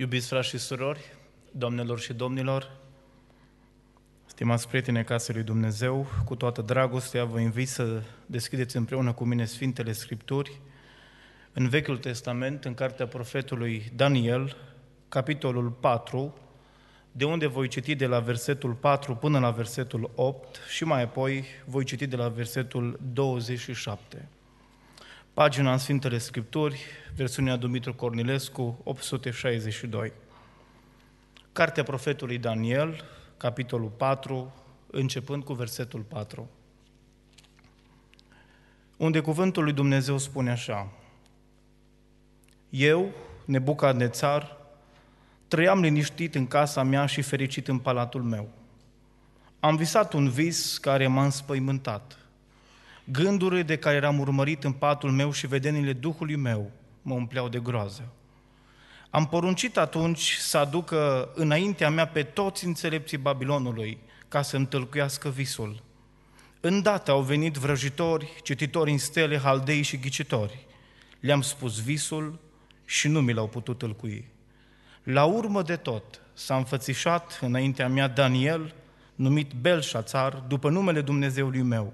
Iubiți frați și surori, domnilor și domnilor, stimați prietene casei lui Dumnezeu, cu toată dragostea vă invit să deschideți împreună cu mine Sfintele Scripturi în Vechiul Testament, în cartea profetului Daniel, capitolul 4, de unde voi citi de la versetul 4 până la versetul 8 și mai apoi voi citi de la versetul 27 pagina în Sfintele Scripturi, versiunea Dumitru Cornilescu, 862. Cartea profetului Daniel, capitolul 4, începând cu versetul 4, unde cuvântul lui Dumnezeu spune așa, Eu, Nebucadnețar, trăiam liniștit în casa mea și fericit în palatul meu. Am visat un vis care m-a înspăimântat. Gândurile de care eram urmărit în patul meu și vedenile Duhului meu mă umpleau de groază. Am poruncit atunci să aducă înaintea mea pe toți înțelepții Babilonului ca să întâlcuiască visul. Îndată au venit vrăjitori, cititori în stele, haldei și ghicitori. Le-am spus visul și nu mi l-au putut tâlcui. La urmă de tot s-a înfățișat înaintea mea Daniel, numit Belșațar, după numele Dumnezeului meu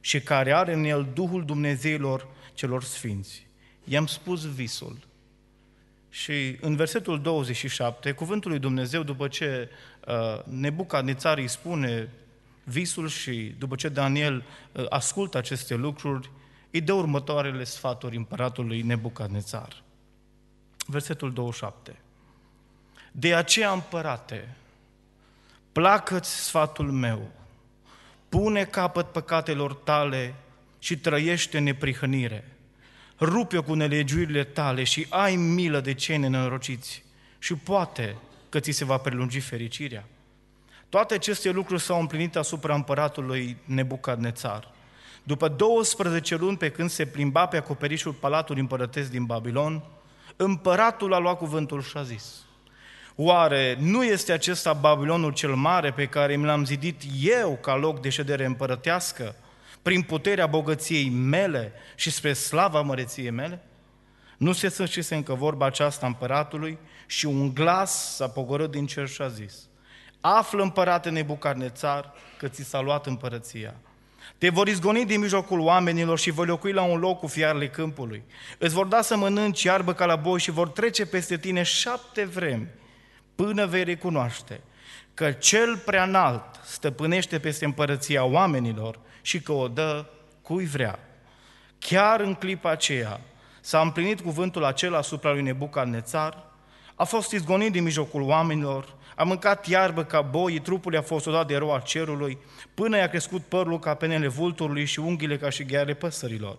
și care are în el Duhul Dumnezeilor celor sfinți. I-am spus visul. Și în versetul 27, cuvântul lui Dumnezeu, după ce uh, Nebuca Nețar îi spune visul și după ce Daniel uh, ascultă aceste lucruri, îi dă următoarele sfaturi împăratului Nebucadnețar. Versetul 27. De aceea, împărate, placă-ți sfatul meu pune capăt păcatelor tale și trăiește neprihănire. Rupe-o cu nelegiuirile tale și ai milă de cei nenorociți și poate că ți se va prelungi fericirea. Toate aceste lucruri s-au împlinit asupra împăratului Nebucadnețar. După 12 luni pe când se plimba pe acoperișul palatului împărătesc din Babilon, împăratul a luat cuvântul și a zis – Oare nu este acesta Babilonul cel mare pe care mi l-am zidit eu ca loc de ședere împărătească, prin puterea bogăției mele și spre slava măreției mele? Nu se sfârșise încă vorba aceasta împăratului și un glas s-a pogorât din cer și a zis, Află împărate Nebucarnețar că ți s-a luat împărăția. Te vor izgoni din mijlocul oamenilor și voi locui la un loc cu fiarele câmpului. Îți vor da să mănânci iarbă ca la boi și vor trece peste tine șapte vremi până vei recunoaște că cel preanalt stăpânește peste împărăția oamenilor și că o dă cui vrea. Chiar în clipa aceea s-a împlinit cuvântul acela asupra lui Nebucadnețar, a fost izgonit din mijlocul oamenilor, a mâncat iarbă ca boi, trupul i-a fost odat de roa cerului, până i-a crescut părul ca penele vulturului și unghiile ca și gheare păsărilor.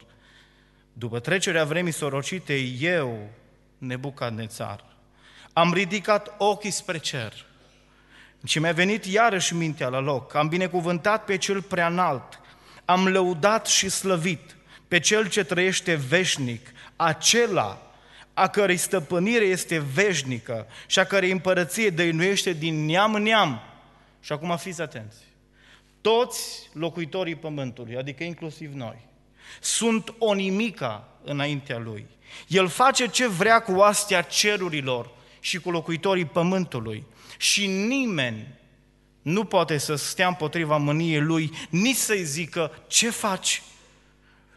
După trecerea vremii sorocite, eu, Nebucadnețar, am ridicat ochii spre cer și mi-a venit iarăși mintea la loc. Am binecuvântat pe cel preanalt, am lăudat și slăvit pe cel ce trăiește veșnic, acela a cărei stăpânire este veșnică și a cărei împărăție dăinuiește din neam în neam. Și acum fiți atenți. Toți locuitorii pământului, adică inclusiv noi, sunt o nimica înaintea lui. El face ce vrea cu astea cerurilor și cu locuitorii pământului și nimeni nu poate să stea împotriva mâniei lui, nici să-i zică ce faci.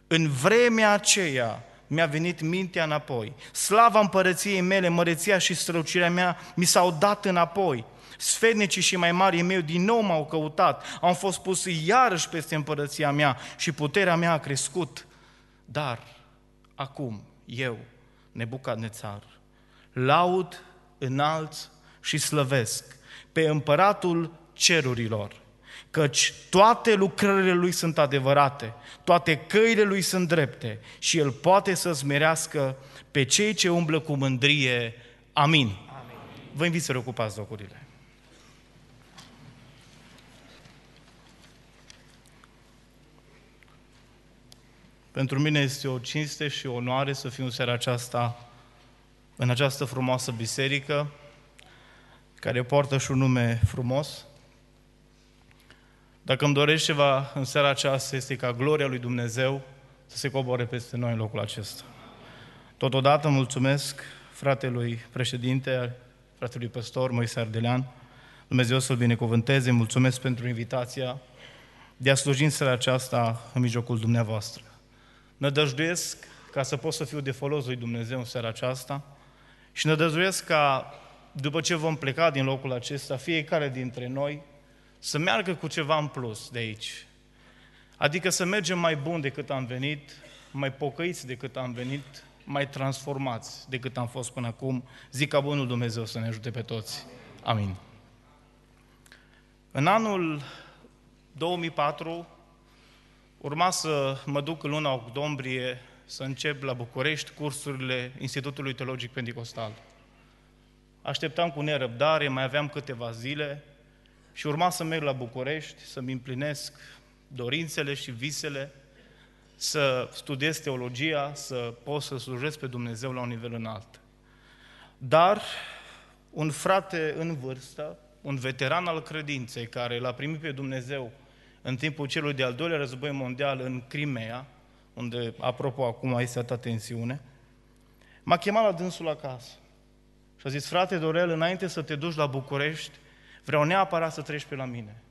În vremea aceea mi-a venit mintea înapoi. Slava împărăției mele, măreția și strălucirea mea mi s-au dat înapoi. Sfednicii și mai mari mei din nou m-au căutat, am fost pus iarăși peste împărăția mea și puterea mea a crescut. Dar acum eu, nebucat nețar laud înalt și slăvesc pe împăratul cerurilor, căci toate lucrările lui sunt adevărate, toate căile lui sunt drepte și el poate să smerească pe cei ce umblă cu mândrie. Amin. Amin. Vă invit să reocupați locurile. Pentru mine este o cinste și o onoare să fiu în seara aceasta în această frumoasă biserică, care poartă și un nume frumos. Dacă îmi dorești ceva în seara aceasta, este ca gloria lui Dumnezeu să se coboare peste noi în locul acesta. Totodată mulțumesc fratelui președinte, fratelui păstor Moise Ardelean, Dumnezeu să-l binecuvânteze, mulțumesc pentru invitația de a sluji în seara aceasta în mijlocul dumneavoastră. Nădăjduiesc ca să pot să fiu de folos lui Dumnezeu în seara aceasta, și ne dăzuiesc ca după ce vom pleca din locul acesta, fiecare dintre noi să meargă cu ceva în plus de aici. Adică să mergem mai bun decât am venit, mai pocăiți decât am venit, mai transformați decât am fost până acum. Zic ca Bunul Dumnezeu să ne ajute pe toți. Amin. În anul 2004 urma să mă duc în luna octombrie să încep la București cursurile Institutului Teologic Pentecostal. Așteptam cu nerăbdare, mai aveam câteva zile și urma să merg la București, să-mi împlinesc dorințele și visele, să studiez teologia, să pot să slujesc pe Dumnezeu la un nivel înalt. Dar un frate în vârstă, un veteran al credinței care l-a primit pe Dumnezeu în timpul celui de-al doilea război mondial în Crimea, unde, apropo, acum este atâta tensiune, m-a chemat la dânsul acasă. Și a zis, frate Dorel, înainte să te duci la București, vreau neapărat să treci pe la mine.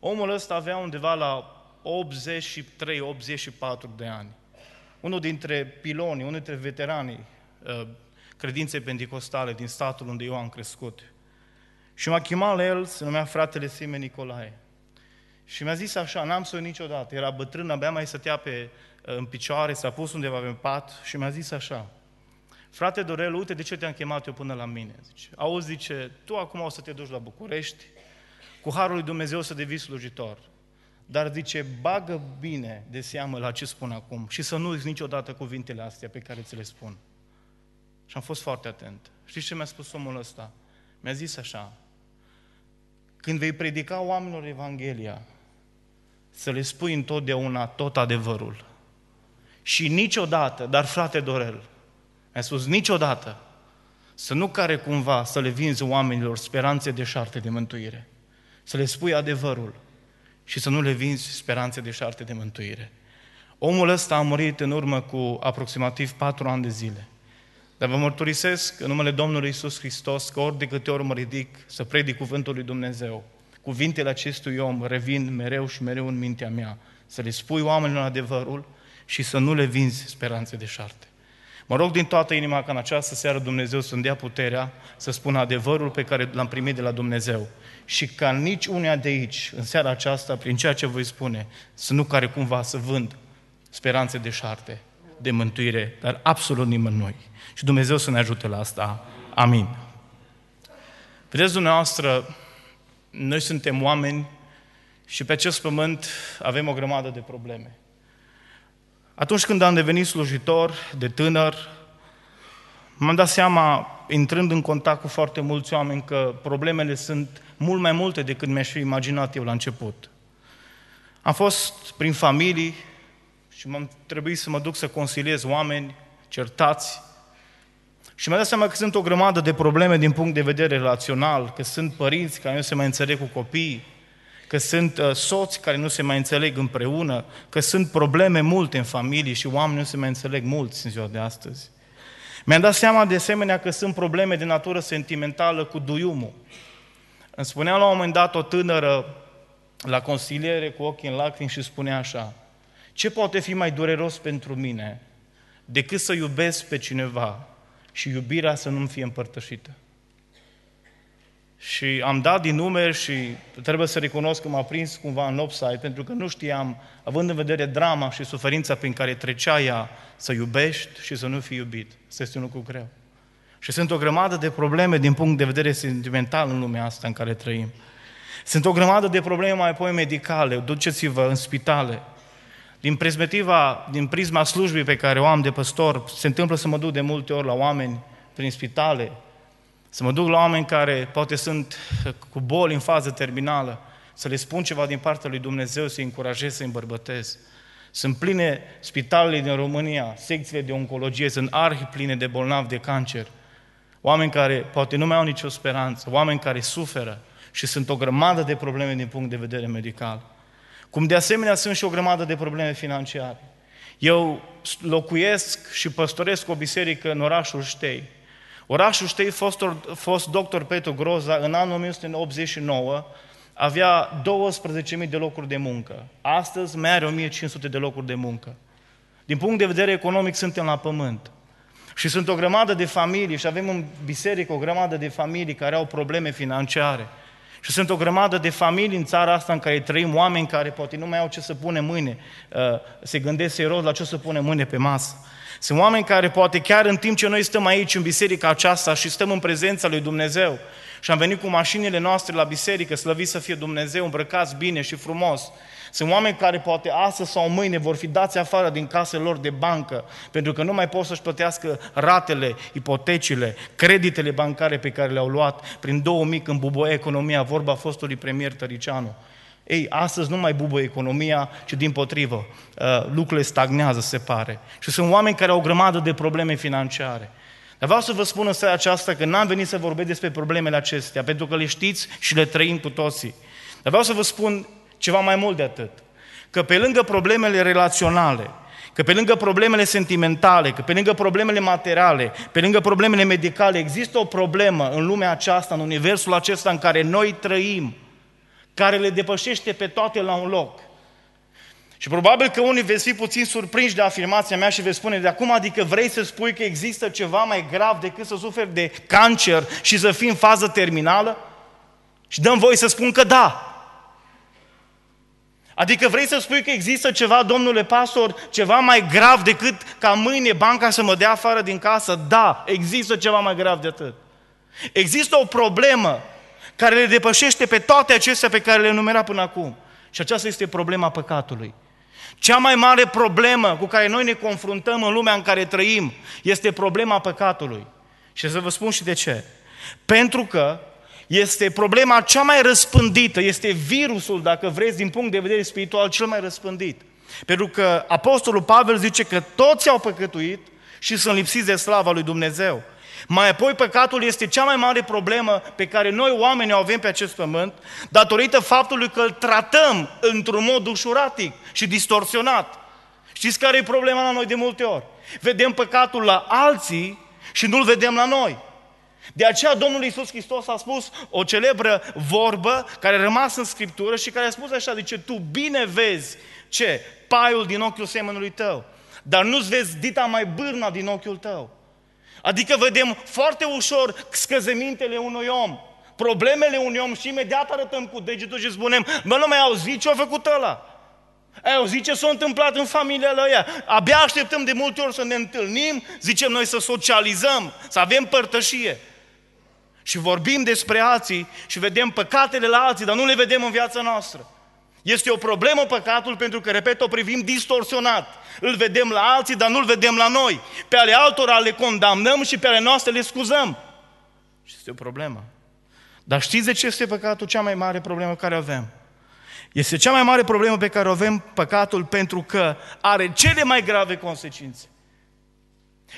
Omul ăsta avea undeva la 83-84 de ani. Unul dintre pilonii, unul dintre veteranii ă, credinței pentecostale din statul unde eu am crescut. Și m-a chemat la el, se numea fratele Sime Nicolae. Și mi-a zis așa, n-am să niciodată, era bătrân, abia mai stătea pe în picioare, s-a pus undeva pe pat și mi-a zis așa, frate Dorel, uite de ce te-am chemat eu până la mine. Zice, Auzi, zice, tu acum o să te duci la București, cu Harul lui Dumnezeu o să devii slujitor. Dar zice, bagă bine de seamă la ce spun acum și să nu uiți niciodată cuvintele astea pe care ți le spun. Și am fost foarte atent. Știți ce mi-a spus omul ăsta? Mi-a zis așa, când vei predica oamenilor Evanghelia, să le spui întotdeauna tot adevărul. Și niciodată, dar frate Dorel, mi-a spus niciodată, să nu care cumva să le vinzi oamenilor speranțe deșarte de mântuire, să le spui adevărul și să nu le vinzi speranțe deșarte de mântuire. Omul ăsta a murit în urmă cu aproximativ patru ani de zile. Dar vă mărturisesc în numele Domnului Isus Hristos că ori de câte ori mă ridic să predic cuvântul lui Dumnezeu, cuvintele acestui om revin mereu și mereu în mintea mea. Să le spui oamenilor adevărul și să nu le vinzi speranțe de șarte. Mă rog din toată inima ca în această seară Dumnezeu să-mi dea puterea să spun adevărul pe care l-am primit de la Dumnezeu și ca nici unea de aici, în seara aceasta, prin ceea ce voi spune, să nu care cumva să vând speranțe de șarte, de mântuire, dar absolut nimănui. Și Dumnezeu să ne ajute la asta. Amin. Vedeți dumneavoastră, noi suntem oameni și pe acest pământ avem o grămadă de probleme. Atunci când am devenit slujitor de tânăr, m-am dat seama, intrând în contact cu foarte mulți oameni, că problemele sunt mult mai multe decât mi-aș fi imaginat eu la început. Am fost prin familii și m-am trebuit să mă duc să consiliez oameni certați și mi-am dat seama că sunt o grămadă de probleme din punct de vedere relațional, că sunt părinți care nu se mai înțeleg cu copiii, că sunt uh, soți care nu se mai înțeleg împreună, că sunt probleme multe în familie și oamenii nu se mai înțeleg mulți în ziua de astăzi. Mi-am dat seama de asemenea că sunt probleme de natură sentimentală cu duiumul. Îmi spunea la un moment dat o tânără la consiliere cu ochii în lacrimi și spunea așa, ce poate fi mai dureros pentru mine decât să iubesc pe cineva și iubirea să nu-mi fie împărtășită? Și am dat din nume și trebuie să recunosc că m-a prins cumva în lopsai, pentru că nu știam, având în vedere drama și suferința prin care trecea ea, să iubești și să nu fii iubit. să este un lucru greu. Și sunt o grămadă de probleme din punct de vedere sentimental în lumea asta în care trăim. Sunt o grămadă de probleme mai apoi medicale, duceți-vă în spitale. Din, din prisma slujbii pe care o am de păstor, se întâmplă să mă duc de multe ori la oameni prin spitale, să mă duc la oameni care poate sunt eh, cu boli în fază terminală, să le spun ceva din partea lui Dumnezeu, să-i încurajez, să-i îmbărbătez. Sunt pline spitalele din România, secțiile de oncologie sunt arhi pline de bolnavi de cancer. Oameni care poate nu mai au nicio speranță, oameni care suferă și sunt o grămadă de probleme din punct de vedere medical. Cum de asemenea sunt și o grămadă de probleme financiare. Eu locuiesc și păstoresc o biserică în orașul Ștei, Orașul Ștei, fost, fost doctor Petru Groza, în anul 1989, avea 12.000 de locuri de muncă. Astăzi mai are 1.500 de locuri de muncă. Din punct de vedere economic suntem la pământ. Și sunt o grămadă de familii și avem în biserică o grămadă de familii care au probleme financiare. Și sunt o grămadă de familii în țara asta în care trăim oameni care poate nu mai au ce să pune mâine, uh, se gândesc serios la ce să pune mâine pe masă. Sunt oameni care poate chiar în timp ce noi stăm aici în biserica aceasta și stăm în prezența lui Dumnezeu și am venit cu mașinile noastre la biserică, slăvit să fie Dumnezeu, îmbrăcați bine și frumos. Sunt oameni care poate astăzi sau mâine vor fi dați afară din casele lor de bancă, pentru că nu mai pot să-și plătească ratele, ipotecile, creditele bancare pe care le-au luat prin 2000 când buboia economia, vorba fostului premier Tăricianu. Ei, astăzi nu mai bubă economia, ci din potrivă, uh, lucrurile stagnează, se pare. Și sunt oameni care au o grămadă de probleme financiare. Dar vreau să vă spun în seara aceasta că n-am venit să vorbesc despre problemele acestea, pentru că le știți și le trăim cu toții. Dar vreau să vă spun ceva mai mult de atât. Că pe lângă problemele relaționale, că pe lângă problemele sentimentale, că pe lângă problemele materiale, pe lângă problemele medicale, există o problemă în lumea aceasta, în universul acesta în care noi trăim – care le depășește pe toate la un loc. Și probabil că unii veți fi puțin surprinși de afirmația mea și veți spune, de acum adică vrei să spui că există ceva mai grav decât să suferi de cancer și să fii în fază terminală? Și dăm voi să spun că da. Adică vrei să spui că există ceva, domnule pastor, ceva mai grav decât ca mâine banca să mă dea afară din casă? Da, există ceva mai grav de atât. Există o problemă care le depășește pe toate acestea pe care le numera până acum. Și aceasta este problema păcatului. Cea mai mare problemă cu care noi ne confruntăm în lumea în care trăim este problema păcatului. Și să vă spun și de ce. Pentru că este problema cea mai răspândită, este virusul, dacă vreți, din punct de vedere spiritual, cel mai răspândit. Pentru că Apostolul Pavel zice că toți au păcătuit și sunt lipsiți de slava lui Dumnezeu. Mai apoi, păcatul este cea mai mare problemă pe care noi oamenii o avem pe acest pământ, datorită faptului că îl tratăm într-un mod ușuratic și distorsionat. Știți care e problema la noi de multe ori? Vedem păcatul la alții și nu-l vedem la noi. De aceea Domnul Iisus Hristos a spus o celebră vorbă care a rămas în Scriptură și care a spus așa, zice, tu bine vezi ce? Paiul din ochiul semenului tău, dar nu-ți vezi dita mai bârna din ochiul tău. Adică vedem foarte ușor scăzămintele unui om, problemele unui om și imediat arătăm cu degetul și spunem, bă, nu mai auzi ce a făcut ăla. Ai auzit ce s-a întâmplat în familia lui ea? Abia așteptăm de multe ori să ne întâlnim, zicem noi să socializăm, să avem părtășie. Și vorbim despre alții și vedem păcatele la alții, dar nu le vedem în viața noastră. Este o problemă păcatul pentru că, repet, o privim distorsionat. Îl vedem la alții, dar nu-l vedem la noi. Pe ale altora le condamnăm și pe ale noastre le scuzăm. Și este o problemă. Dar știți de ce este păcatul cea mai mare problemă care avem? Este cea mai mare problemă pe care o avem păcatul pentru că are cele mai grave consecințe.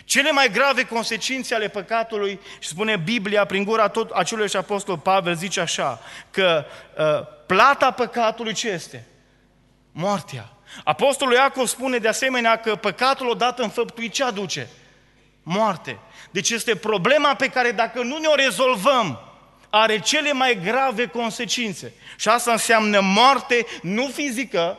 Cele mai grave consecințe ale păcatului, și spune Biblia prin gura tot acelui apostol Pavel, zice așa, că uh, plata păcatului ce este? Moartea. Apostolul Iacov spune de asemenea că păcatul odată înfăptuit ce aduce? Moarte. Deci este problema pe care dacă nu ne-o rezolvăm, are cele mai grave consecințe. Și asta înseamnă moarte, nu fizică,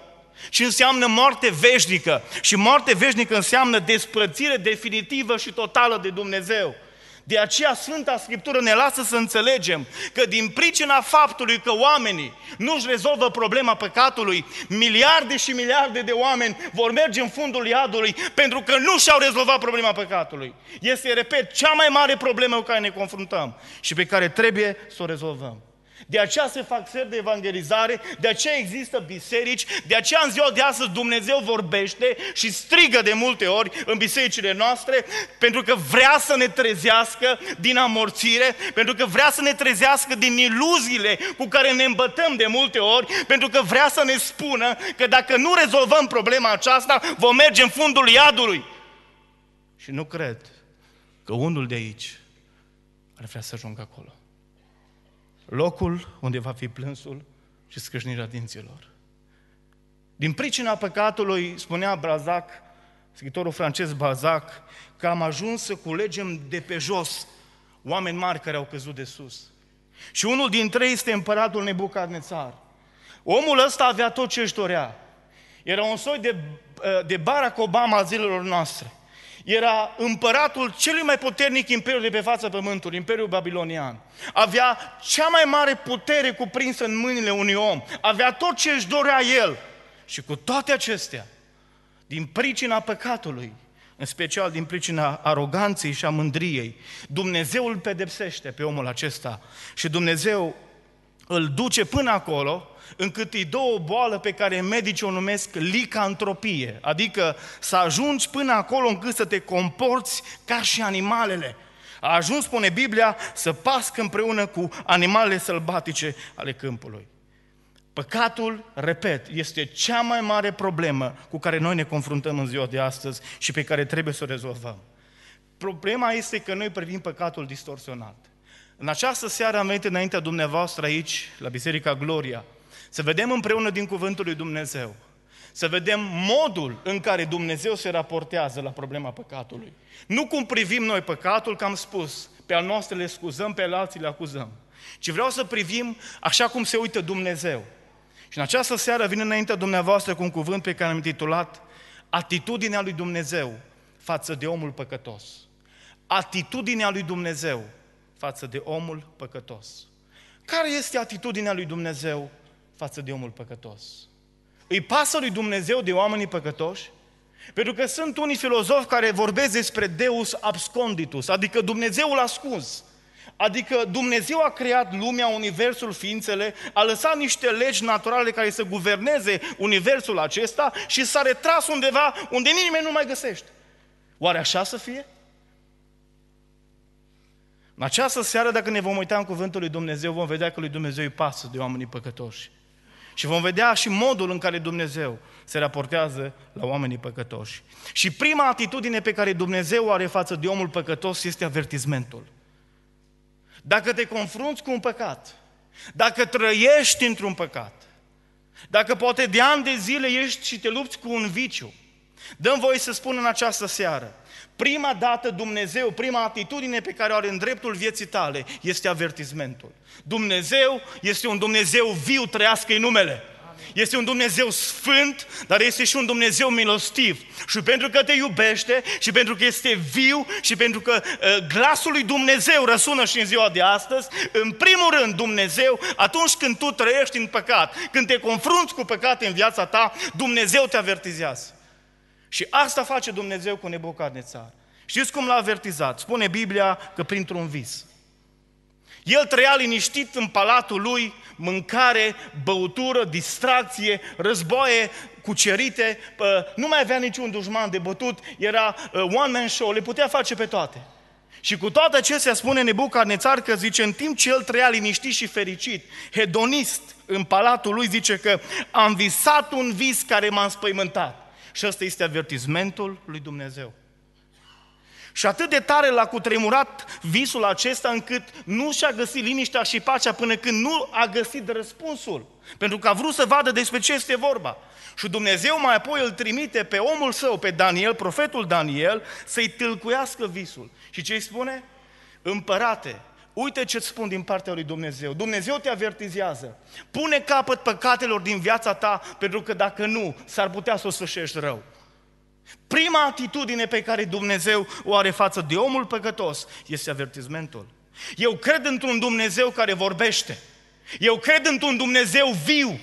și înseamnă moarte veșnică. Și moarte veșnică înseamnă despărțire definitivă și totală de Dumnezeu. De aceea Sfânta Scriptură ne lasă să înțelegem că din pricina faptului că oamenii nu-și rezolvă problema păcatului, miliarde și miliarde de oameni vor merge în fundul iadului pentru că nu și-au rezolvat problema păcatului. Este, repet, cea mai mare problemă cu care ne confruntăm și pe care trebuie să o rezolvăm. De aceea se fac seri de evangelizare, de aceea există biserici, de aceea în ziua de astăzi Dumnezeu vorbește și strigă de multe ori în bisericile noastre, pentru că vrea să ne trezească din amorțire, pentru că vrea să ne trezească din iluziile cu care ne îmbătăm de multe ori, pentru că vrea să ne spună că dacă nu rezolvăm problema aceasta, vom merge în fundul iadului. Și nu cred că unul de aici ar vrea să ajungă acolo locul unde va fi plânsul și scrâșnirea dinților. Din pricina păcatului, spunea Brazac, scriitorul francez Brazac, că am ajuns să culegem de pe jos oameni mari care au căzut de sus. Și unul dintre ei este împăratul Nebucadnețar. Omul ăsta avea tot ce își dorea. Era un soi de, de Barack Obama a zilelor noastre era împăratul celui mai puternic imperiu de pe fața pământului, Imperiul Babilonian. Avea cea mai mare putere cuprinsă în mâinile unui om. Avea tot ce își dorea el. Și cu toate acestea, din pricina păcatului, în special din pricina aroganței și a mândriei, Dumnezeu îl pedepsește pe omul acesta și Dumnezeu îl duce până acolo încât îi dă o boală pe care medicii o numesc licantropie, adică să ajungi până acolo încât să te comporți ca și animalele. A ajuns, spune Biblia, să pască împreună cu animalele sălbatice ale câmpului. Păcatul, repet, este cea mai mare problemă cu care noi ne confruntăm în ziua de astăzi și pe care trebuie să o rezolvăm. Problema este că noi privim păcatul distorsionat. În această seară am venit înaintea dumneavoastră aici, la Biserica Gloria, să vedem împreună din cuvântul lui Dumnezeu. Să vedem modul în care Dumnezeu se raportează la problema păcatului. Nu cum privim noi păcatul, că am spus, pe al noastră le scuzăm, pe al alții le acuzăm. Ci vreau să privim așa cum se uită Dumnezeu. Și în această seară vin înaintea dumneavoastră cu un cuvânt pe care am intitulat Atitudinea lui Dumnezeu față de omul păcătos. Atitudinea lui Dumnezeu față de omul păcătos. Care este atitudinea lui Dumnezeu față de omul păcătos. Îi pasă lui Dumnezeu de oamenii păcătoși? Pentru că sunt unii filozofi care vorbesc despre Deus absconditus, adică Dumnezeul ascuns. Adică Dumnezeu a creat lumea, universul, ființele, a lăsat niște legi naturale care să guverneze universul acesta și s-a retras undeva unde nimeni nu mai găsește. Oare așa să fie? În această seară, dacă ne vom uita în cuvântul lui Dumnezeu, vom vedea că lui Dumnezeu îi pasă de oamenii păcătoși. Și vom vedea și modul în care Dumnezeu se raportează la oamenii păcătoși. Și prima atitudine pe care Dumnezeu o are față de omul păcătos este avertizmentul. Dacă te confrunți cu un păcat, dacă trăiești într-un păcat, dacă poate de ani de zile ești și te lupți cu un viciu, dăm voie să spun în această seară, Prima dată Dumnezeu, prima atitudine pe care o are în dreptul vieții tale este avertizmentul. Dumnezeu este un Dumnezeu viu, trăiască numele. Este un Dumnezeu sfânt, dar este și un Dumnezeu milostiv. Și pentru că te iubește, și pentru că este viu, și pentru că uh, glasul lui Dumnezeu răsună și în ziua de astăzi, în primul rând Dumnezeu, atunci când tu trăiești în păcat, când te confrunți cu păcate în viața ta, Dumnezeu te avertizează. Și asta face Dumnezeu cu Nebucadnețar. Știți cum l-a avertizat? Spune Biblia că printr-un vis. El trăia liniștit în palatul lui, mâncare, băutură, distracție, războaie cucerite, nu mai avea niciun dușman de bătut, era ă, one-man show, le putea face pe toate. Și cu toate acestea spune Nebucadnețar că zice, în timp ce el trăia liniștit și fericit, hedonist în palatul lui, zice că am visat un vis care m-a înspăimântat. Și ăsta este avertizmentul lui Dumnezeu. Și atât de tare l-a cutremurat visul acesta încât nu și-a găsit liniștea și pacea până când nu a găsit răspunsul. Pentru că a vrut să vadă despre ce este vorba. Și Dumnezeu mai apoi îl trimite pe omul său, pe Daniel, profetul Daniel, să-i tâlcuiască visul. Și ce îi spune? Împărate, Uite ce-ți spun din partea lui Dumnezeu. Dumnezeu te avertizează. Pune capăt păcatelor din viața ta, pentru că dacă nu, s-ar putea să o sfârșești rău. Prima atitudine pe care Dumnezeu o are față de omul păcătos este avertizmentul. Eu cred într-un Dumnezeu care vorbește. Eu cred într-un Dumnezeu viu.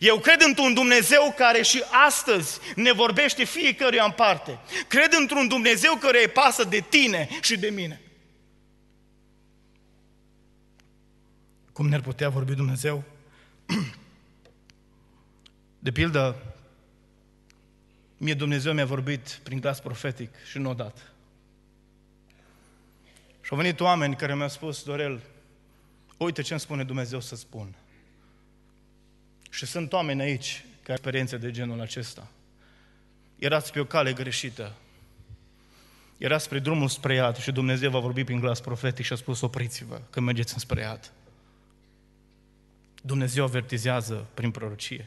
Eu cred într-un Dumnezeu care și astăzi ne vorbește fiecăruia în parte. Cred într-un Dumnezeu care îi pasă de tine și de mine. Cum ne-ar putea vorbi Dumnezeu? De pildă, mie Dumnezeu mi-a vorbit prin glas profetic și nu odată. Și au venit oameni care mi-au spus, Dorel, uite ce îmi spune Dumnezeu să spun. Și sunt oameni aici care au experiențe de genul acesta. Erați pe o cale greșită. Erați spre drumul spre iad și Dumnezeu va vorbi prin glas profetic și a spus, opriți-vă că mergeți înspre iad. Dumnezeu avertizează prin prorocie.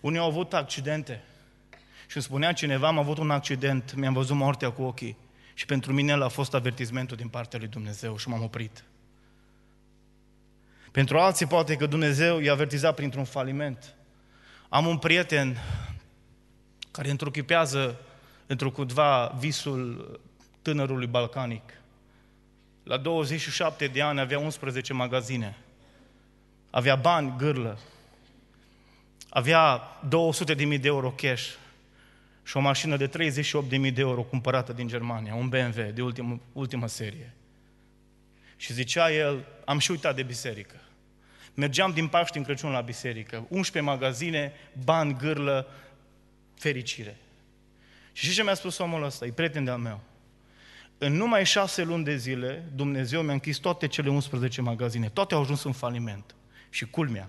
Unii au avut accidente și îmi spunea cineva, am avut un accident, mi-am văzut moartea cu ochii și pentru mine el a fost avertismentul din partea lui Dumnezeu și m-am oprit. Pentru alții poate că Dumnezeu i-a avertizat printr-un faliment. Am un prieten care întruchipează cutva visul tânărului balcanic. La 27 de ani avea 11 magazine. Avea bani, gârlă. Avea 200.000 de euro cash și o mașină de 38.000 de euro cumpărată din Germania, un BMW de ultim, ultimă serie. Și zicea el, am și uitat de biserică. Mergeam din Paști în Crăciun la biserică, 11 magazine, bani, gârlă, fericire. Și știi ce mi-a spus omul ăsta? E prieten de-al meu în numai șase luni de zile, Dumnezeu mi-a închis toate cele 11 magazine. Toate au ajuns în faliment. Și culmea,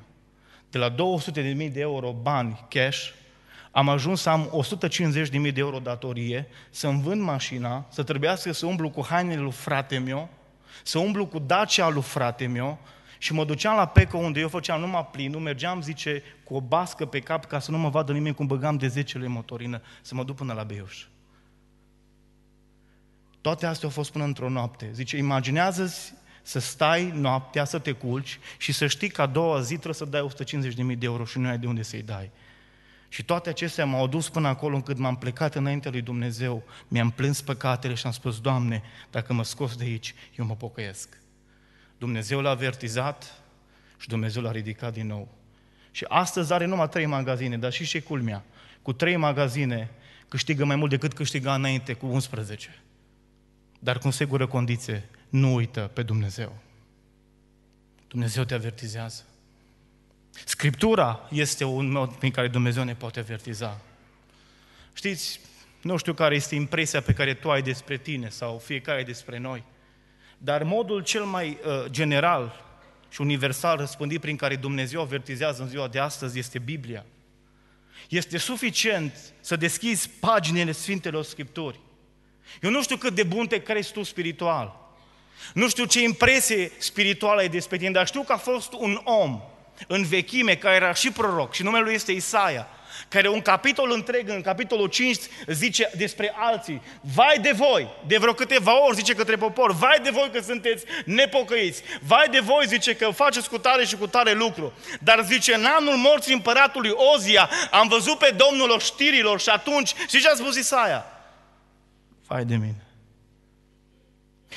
de la 200.000 de euro bani cash, am ajuns să am 150.000 de euro datorie, să-mi vând mașina, să trebuiască să umblu cu hainele lui frate meu, să umblu cu Dacia lui frate meu și mă duceam la Peco unde eu făceam numai plinul, mergeam, zice, cu o bască pe cap ca să nu mă vadă nimeni cum băgam de 10 lei motorină, să mă duc până la Beiuș. Toate astea au fost până într-o noapte. Zice, imaginează-ți să stai noaptea, să te culci și să știi că a doua zi trebuie să dai 150.000 de euro și nu ai de unde să-i dai. Și toate acestea m-au dus până acolo încât m-am plecat înainte lui Dumnezeu, mi-am plâns păcatele și am spus, Doamne, dacă mă scos de aici, eu mă pocăiesc. Dumnezeu l-a avertizat și Dumnezeu l-a ridicat din nou. Și astăzi are numai trei magazine, dar și și culmea, cu trei magazine câștigă mai mult decât câștiga înainte cu 11 dar cu sigură condiție, nu uită pe Dumnezeu. Dumnezeu te avertizează. Scriptura este un mod prin care Dumnezeu ne poate avertiza. Știți, nu știu care este impresia pe care tu ai despre tine sau fiecare despre noi, dar modul cel mai uh, general și universal răspândit prin care Dumnezeu avertizează în ziua de astăzi este Biblia. Este suficient să deschizi paginile Sfintelor Scripturii eu nu știu cât de bun te crezi tu spiritual. Nu știu ce impresie spirituală ai despre tine, dar știu că a fost un om în vechime care era și proroc și numele lui este Isaia, care un capitol întreg, în capitolul 5, zice despre alții, vai de voi, de vreo câteva ori zice către popor, vai de voi că sunteți nepocăiți, vai de voi, zice că faceți cu tare și cu tare lucru. Dar zice, în anul morții împăratului Ozia, am văzut pe Domnul oștirilor și atunci, și ce a spus Isaia? Fai de mine.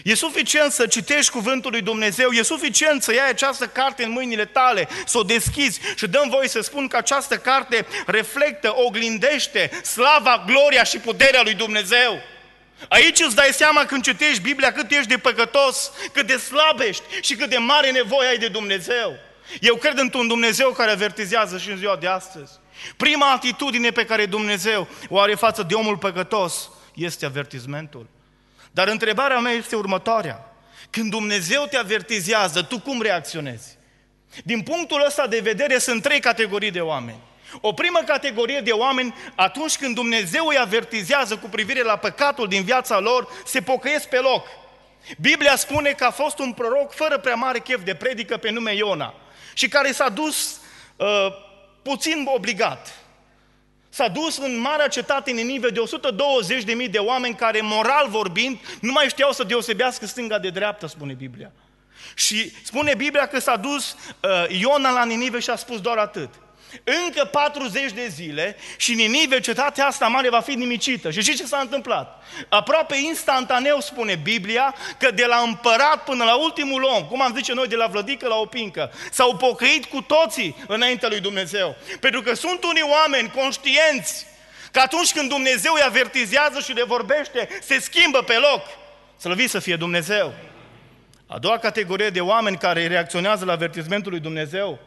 E suficient să citești cuvântul lui Dumnezeu, e suficient să iei această carte în mâinile tale, să o deschizi și dăm voie să spun că această carte reflectă, oglindește slava, gloria și puterea lui Dumnezeu. Aici îți dai seama când citești Biblia cât ești de păcătos, cât de slab ești și cât de mare nevoie ai de Dumnezeu. Eu cred într-un Dumnezeu care avertizează și în ziua de astăzi. Prima atitudine pe care Dumnezeu o are față de omul păcătos este avertizmentul. Dar întrebarea mea este următoarea. Când Dumnezeu te avertizează, tu cum reacționezi? Din punctul ăsta de vedere sunt trei categorii de oameni. O primă categorie de oameni, atunci când Dumnezeu îi avertizează cu privire la păcatul din viața lor, se pocăiesc pe loc. Biblia spune că a fost un proroc fără prea mare chef de predică pe nume Iona și care s-a dus uh, puțin obligat. S-a dus în marea cetate Ninive de 120.000 de oameni care, moral vorbind, nu mai știau să deosebească stânga de dreapta, spune Biblia. Și spune Biblia că s-a dus uh, Iona la Ninive și a spus doar atât – încă 40 de zile și Ninive, cetatea asta mare, va fi nimicită. Și știți ce s-a întâmplat? Aproape instantaneu spune Biblia că de la împărat până la ultimul om, cum am zice noi, de la vlădică la opincă, s-au pocăit cu toții înaintea lui Dumnezeu. Pentru că sunt unii oameni conștienți că atunci când Dumnezeu îi avertizează și le vorbește, se schimbă pe loc. Slăvit să fie Dumnezeu! A doua categorie de oameni care reacționează la avertizmentul lui Dumnezeu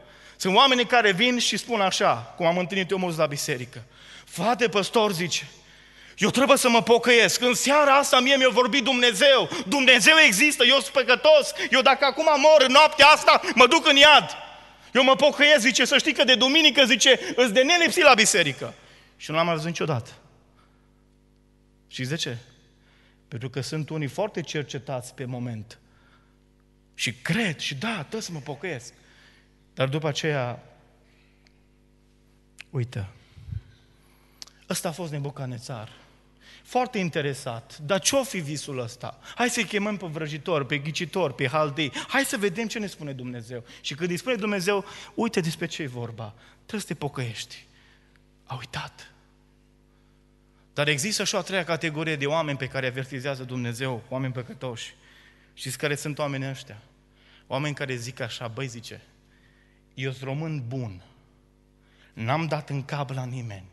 sunt oamenii care vin și spun așa, cum am întâlnit eu mulți la biserică. Frate păstor, zice, eu trebuie să mă pocăiesc. În seara asta mie mi-a vorbit Dumnezeu. Dumnezeu există, eu sunt păcătos. Eu dacă acum mor în noaptea asta, mă duc în iad. Eu mă pocăiesc, zice, să știi că de duminică, zice, îți de nelipsi la biserică. Și nu l-am văzut niciodată. Și de ce? Pentru că sunt unii foarte cercetați pe moment. Și cred, și da, trebuie să mă pocăiesc. Dar după aceea, uită, ăsta a fost Nebucanețar. Foarte interesat. Dar ce-o fi visul ăsta? Hai să-i chemăm pe vrăjitor, pe ghicitor, pe haldei. Hai să vedem ce ne spune Dumnezeu. Și când îi spune Dumnezeu, uite despre ce e vorba. Trebuie să te pocăiești. A uitat. Dar există și o a treia categorie de oameni pe care avertizează Dumnezeu, oameni păcătoși. Știți care sunt oamenii ăștia? Oameni care zic așa, băi zice, eu sunt român bun, n-am dat în cap la nimeni,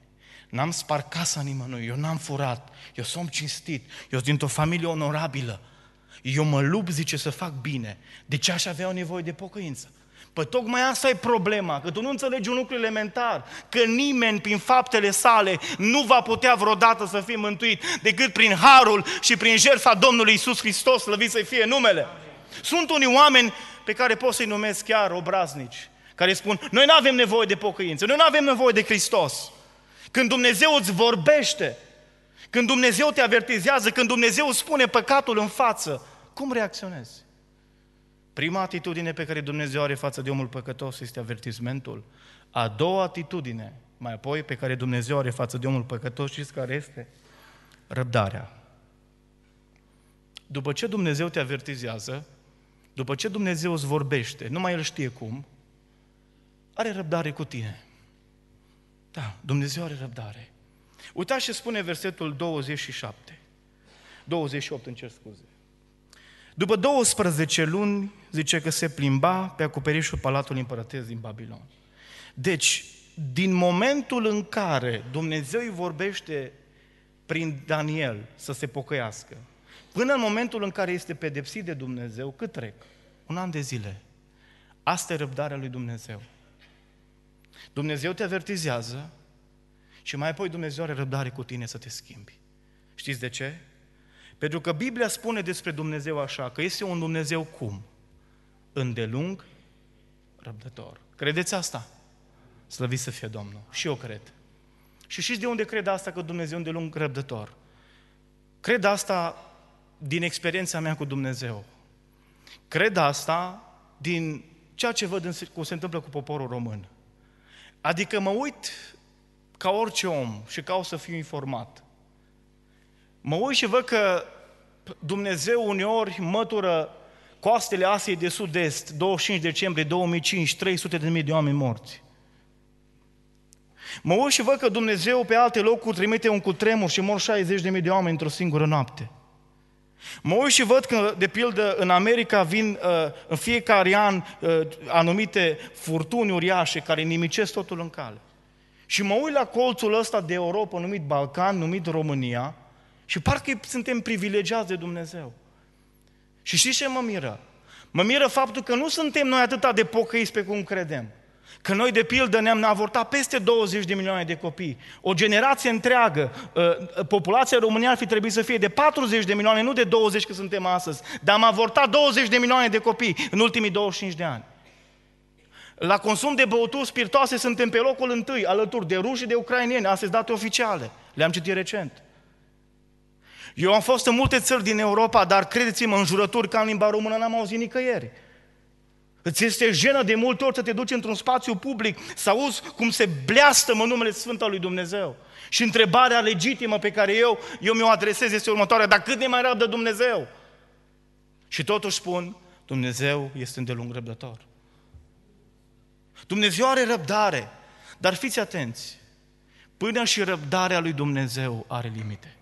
n-am spart casa nimănui, eu n-am furat, eu sunt cinstit, eu sunt dintr-o familie onorabilă, eu mă lupt, zice, să fac bine. De ce aș avea o nevoie de pocăință? Păi tocmai asta e problema, că tu nu înțelegi un lucru elementar, că nimeni prin faptele sale nu va putea vreodată să fie mântuit decât prin harul și prin jertfa Domnului Isus Hristos, slăvit să fie numele. Sunt unii oameni pe care pot să-i numesc chiar obraznici, care spun, noi nu avem nevoie de pocăință, noi nu avem nevoie de Hristos. Când Dumnezeu îți vorbește, când Dumnezeu te avertizează, când Dumnezeu spune păcatul în față, cum reacționezi? Prima atitudine pe care Dumnezeu are față de omul păcătos este avertismentul. A doua atitudine, mai apoi, pe care Dumnezeu are față de omul păcătos, știți care este? Răbdarea. După ce Dumnezeu te avertizează, după ce Dumnezeu îți vorbește, numai El știe cum, are răbdare cu tine. Da, Dumnezeu are răbdare. Uitați ce spune versetul 27. 28, încerc scuze. După 12 luni, zice că se plimba pe acoperișul Palatului Împărătesc din Babilon. Deci, din momentul în care Dumnezeu îi vorbește prin Daniel să se pocăiască, până în momentul în care este pedepsit de Dumnezeu, cât trec? Un an de zile. Asta e răbdarea lui Dumnezeu. Dumnezeu te avertizează și mai apoi Dumnezeu are răbdare cu tine să te schimbi. Știți de ce? Pentru că Biblia spune despre Dumnezeu așa, că este un Dumnezeu cum? Îndelung, răbdător. Credeți asta? Slăviți să fie Domnul. Și eu cred. Și știți de unde cred asta că Dumnezeu e lung răbdător? Cred asta din experiența mea cu Dumnezeu. Cred asta din ceea ce văd în, cum se întâmplă cu poporul român. Adică mă uit ca orice om și o să fiu informat. Mă uit și văd că Dumnezeu uneori mătură coastele Asiei de Sud-Est, 25 decembrie 2005, 300 de mii de oameni morți. Mă uit și văd că Dumnezeu pe alte locuri trimite un cutremur și mor 60 de mii de oameni într-o singură noapte. Mă uit și văd că, de pildă, în America vin uh, în fiecare an uh, anumite furtuni uriașe care nimicesc totul în cale. Și mă uit la colțul ăsta de Europa, numit Balcan, numit România, și parcă suntem privilegiați de Dumnezeu. Și știți ce mă miră? Mă miră faptul că nu suntem noi atâta de pocăiți pe cum credem. Că noi, de pildă, ne-am avortat peste 20 de milioane de copii. O generație întreagă, ă, populația României ar fi trebuit să fie de 40 de milioane, nu de 20 că suntem astăzi, dar am avortat 20 de milioane de copii în ultimii 25 de ani. La consum de băuturi spiritoase suntem pe locul întâi, alături de ruși și de ucrainieni, astea date oficiale, le-am citit recent. Eu am fost în multe țări din Europa, dar credeți-mă, în jurături ca în limba română n-am auzit nicăieri. Îți este jenă de multe ori să te duci într-un spațiu public să auzi cum se bleastămă numele Sfânt al lui Dumnezeu. Și întrebarea legitimă pe care eu, eu mi-o adresez este următoarea, dar cât de mai răbdă Dumnezeu? Și totuși spun, Dumnezeu este îndelung răbdător. Dumnezeu are răbdare, dar fiți atenți, până și răbdarea lui Dumnezeu are limite.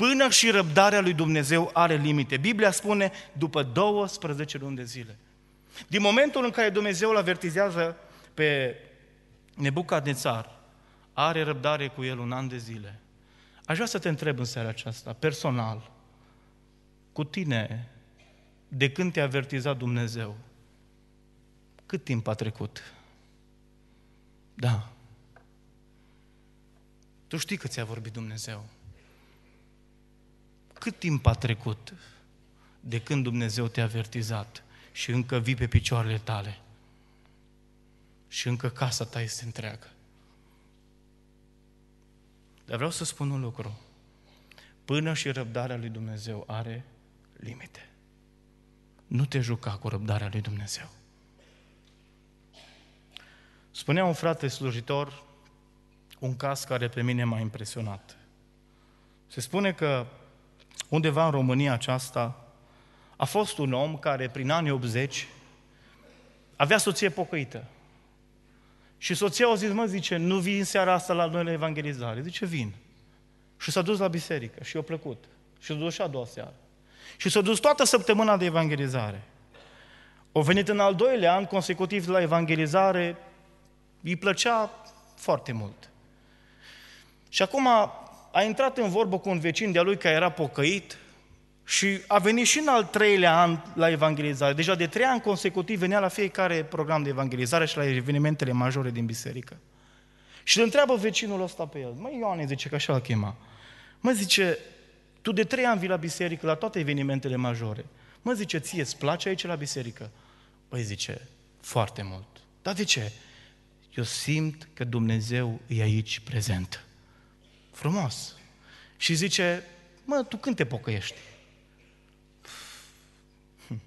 Până și răbdarea lui Dumnezeu are limite. Biblia spune după 12 luni de zile. Din momentul în care Dumnezeu îl avertizează pe Nebucadnețar, are răbdare cu el un an de zile. Aș vrea să te întreb în seara aceasta, personal, cu tine, de când te-a avertizat Dumnezeu, cât timp a trecut? Da. Tu știi că ți-a vorbit Dumnezeu cât timp a trecut de când Dumnezeu te-a avertizat și încă vii pe picioarele tale și încă casa ta este întreagă. Dar vreau să spun un lucru. Până și răbdarea lui Dumnezeu are limite. Nu te juca cu răbdarea lui Dumnezeu. Spunea un frate slujitor un caz care pe mine m-a impresionat. Se spune că undeva în România aceasta, a fost un om care prin anii 80 avea soție pocăită. Și soția a zis, mă, zice, nu vii în seara asta la noi la evangelizare. Zice, vin. Și s-a dus la biserică și i-a plăcut. Și s-a dus și a doua seară. Și s-a dus toată săptămâna de evangelizare. O venit în al doilea an consecutiv la evangelizare, îi plăcea foarte mult. Și acum a intrat în vorbă cu un vecin de-a lui care era pocăit și a venit și în al treilea an la evangelizare. Deja de trei ani consecutiv venea la fiecare program de evangelizare și la evenimentele majore din biserică. Și îl întreabă vecinul ăsta pe el. Măi, Ioane, zice că așa îl chema. Mă zice, tu de trei ani vii la biserică, la toate evenimentele majore. Mă zice, ție îți place aici la biserică? Păi zice, foarte mult. Dar de ce? Eu simt că Dumnezeu e aici prezent frumos. Și zice, mă, tu când te pocăiești? Hm.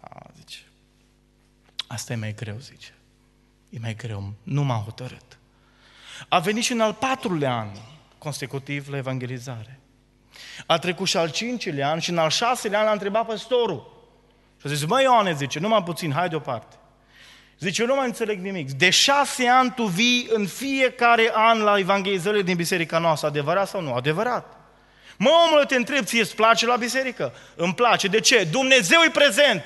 A, zice, asta e mai greu, zice. E mai greu, nu m-am hotărât. A venit și în al patrulea an consecutiv la evangelizare. A trecut și al cincilea an și în al șaselea an l-a întrebat păstorul. Și a zis, mă Ioane, zice, numai puțin, hai deoparte. Zice, eu nu mai înțeleg nimic. De șase ani tu vii în fiecare an la evanghelizările din biserica noastră, adevărat sau nu? Adevărat. Mă, omule, te întreb, ție îți place la biserică? Îmi place. De ce? Dumnezeu e prezent.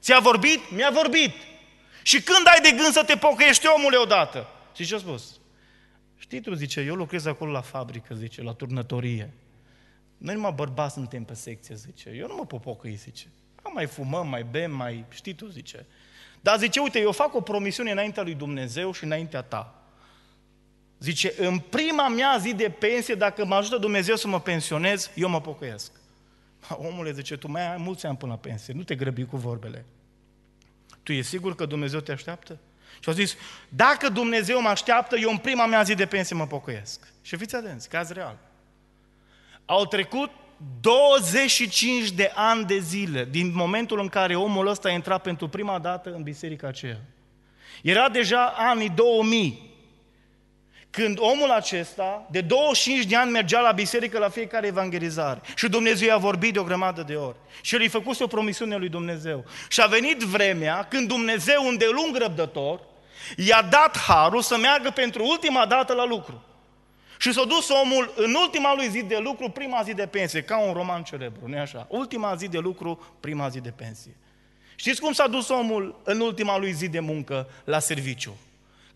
Ți-a vorbit? Mi-a vorbit. Și când ai de gând să te pocăiești, omule, odată? Și ce-a spus? Știi tu, zice, eu lucrez acolo la fabrică, zice, la turnătorie. Noi numai bărbați suntem pe secție, zice. Eu nu mă pot pocăi, zice mai fumăm, mai bem, mai știi tu, zice. Dar zice, uite, eu fac o promisiune înaintea lui Dumnezeu și înaintea ta. Zice, în prima mea zi de pensie, dacă mă ajută Dumnezeu să mă pensionez, eu mă pocăiesc. Omule, zice, tu mai ai mulți ani până la pensie, nu te grăbi cu vorbele. Tu e sigur că Dumnezeu te așteaptă? Și au zis, dacă Dumnezeu mă așteaptă, eu în prima mea zi de pensie mă pocăiesc. Și fiți atenți, caz real. Au trecut 25 de ani de zile din momentul în care omul ăsta a intrat pentru prima dată în biserica aceea. Era deja anii 2000, când omul acesta, de 25 de ani, mergea la biserică la fiecare evangelizare. Și Dumnezeu i-a vorbit de o grămadă de ori. Și el a făcut o promisiune lui Dumnezeu. Și a venit vremea când Dumnezeu, un de lung răbdător, i-a dat harul să meargă pentru ultima dată la lucru. Și s-a dus omul în ultima lui zi de lucru, prima zi de pensie, ca un roman celebru, nu așa? Ultima zi de lucru, prima zi de pensie. Știți cum s-a dus omul în ultima lui zi de muncă la serviciu?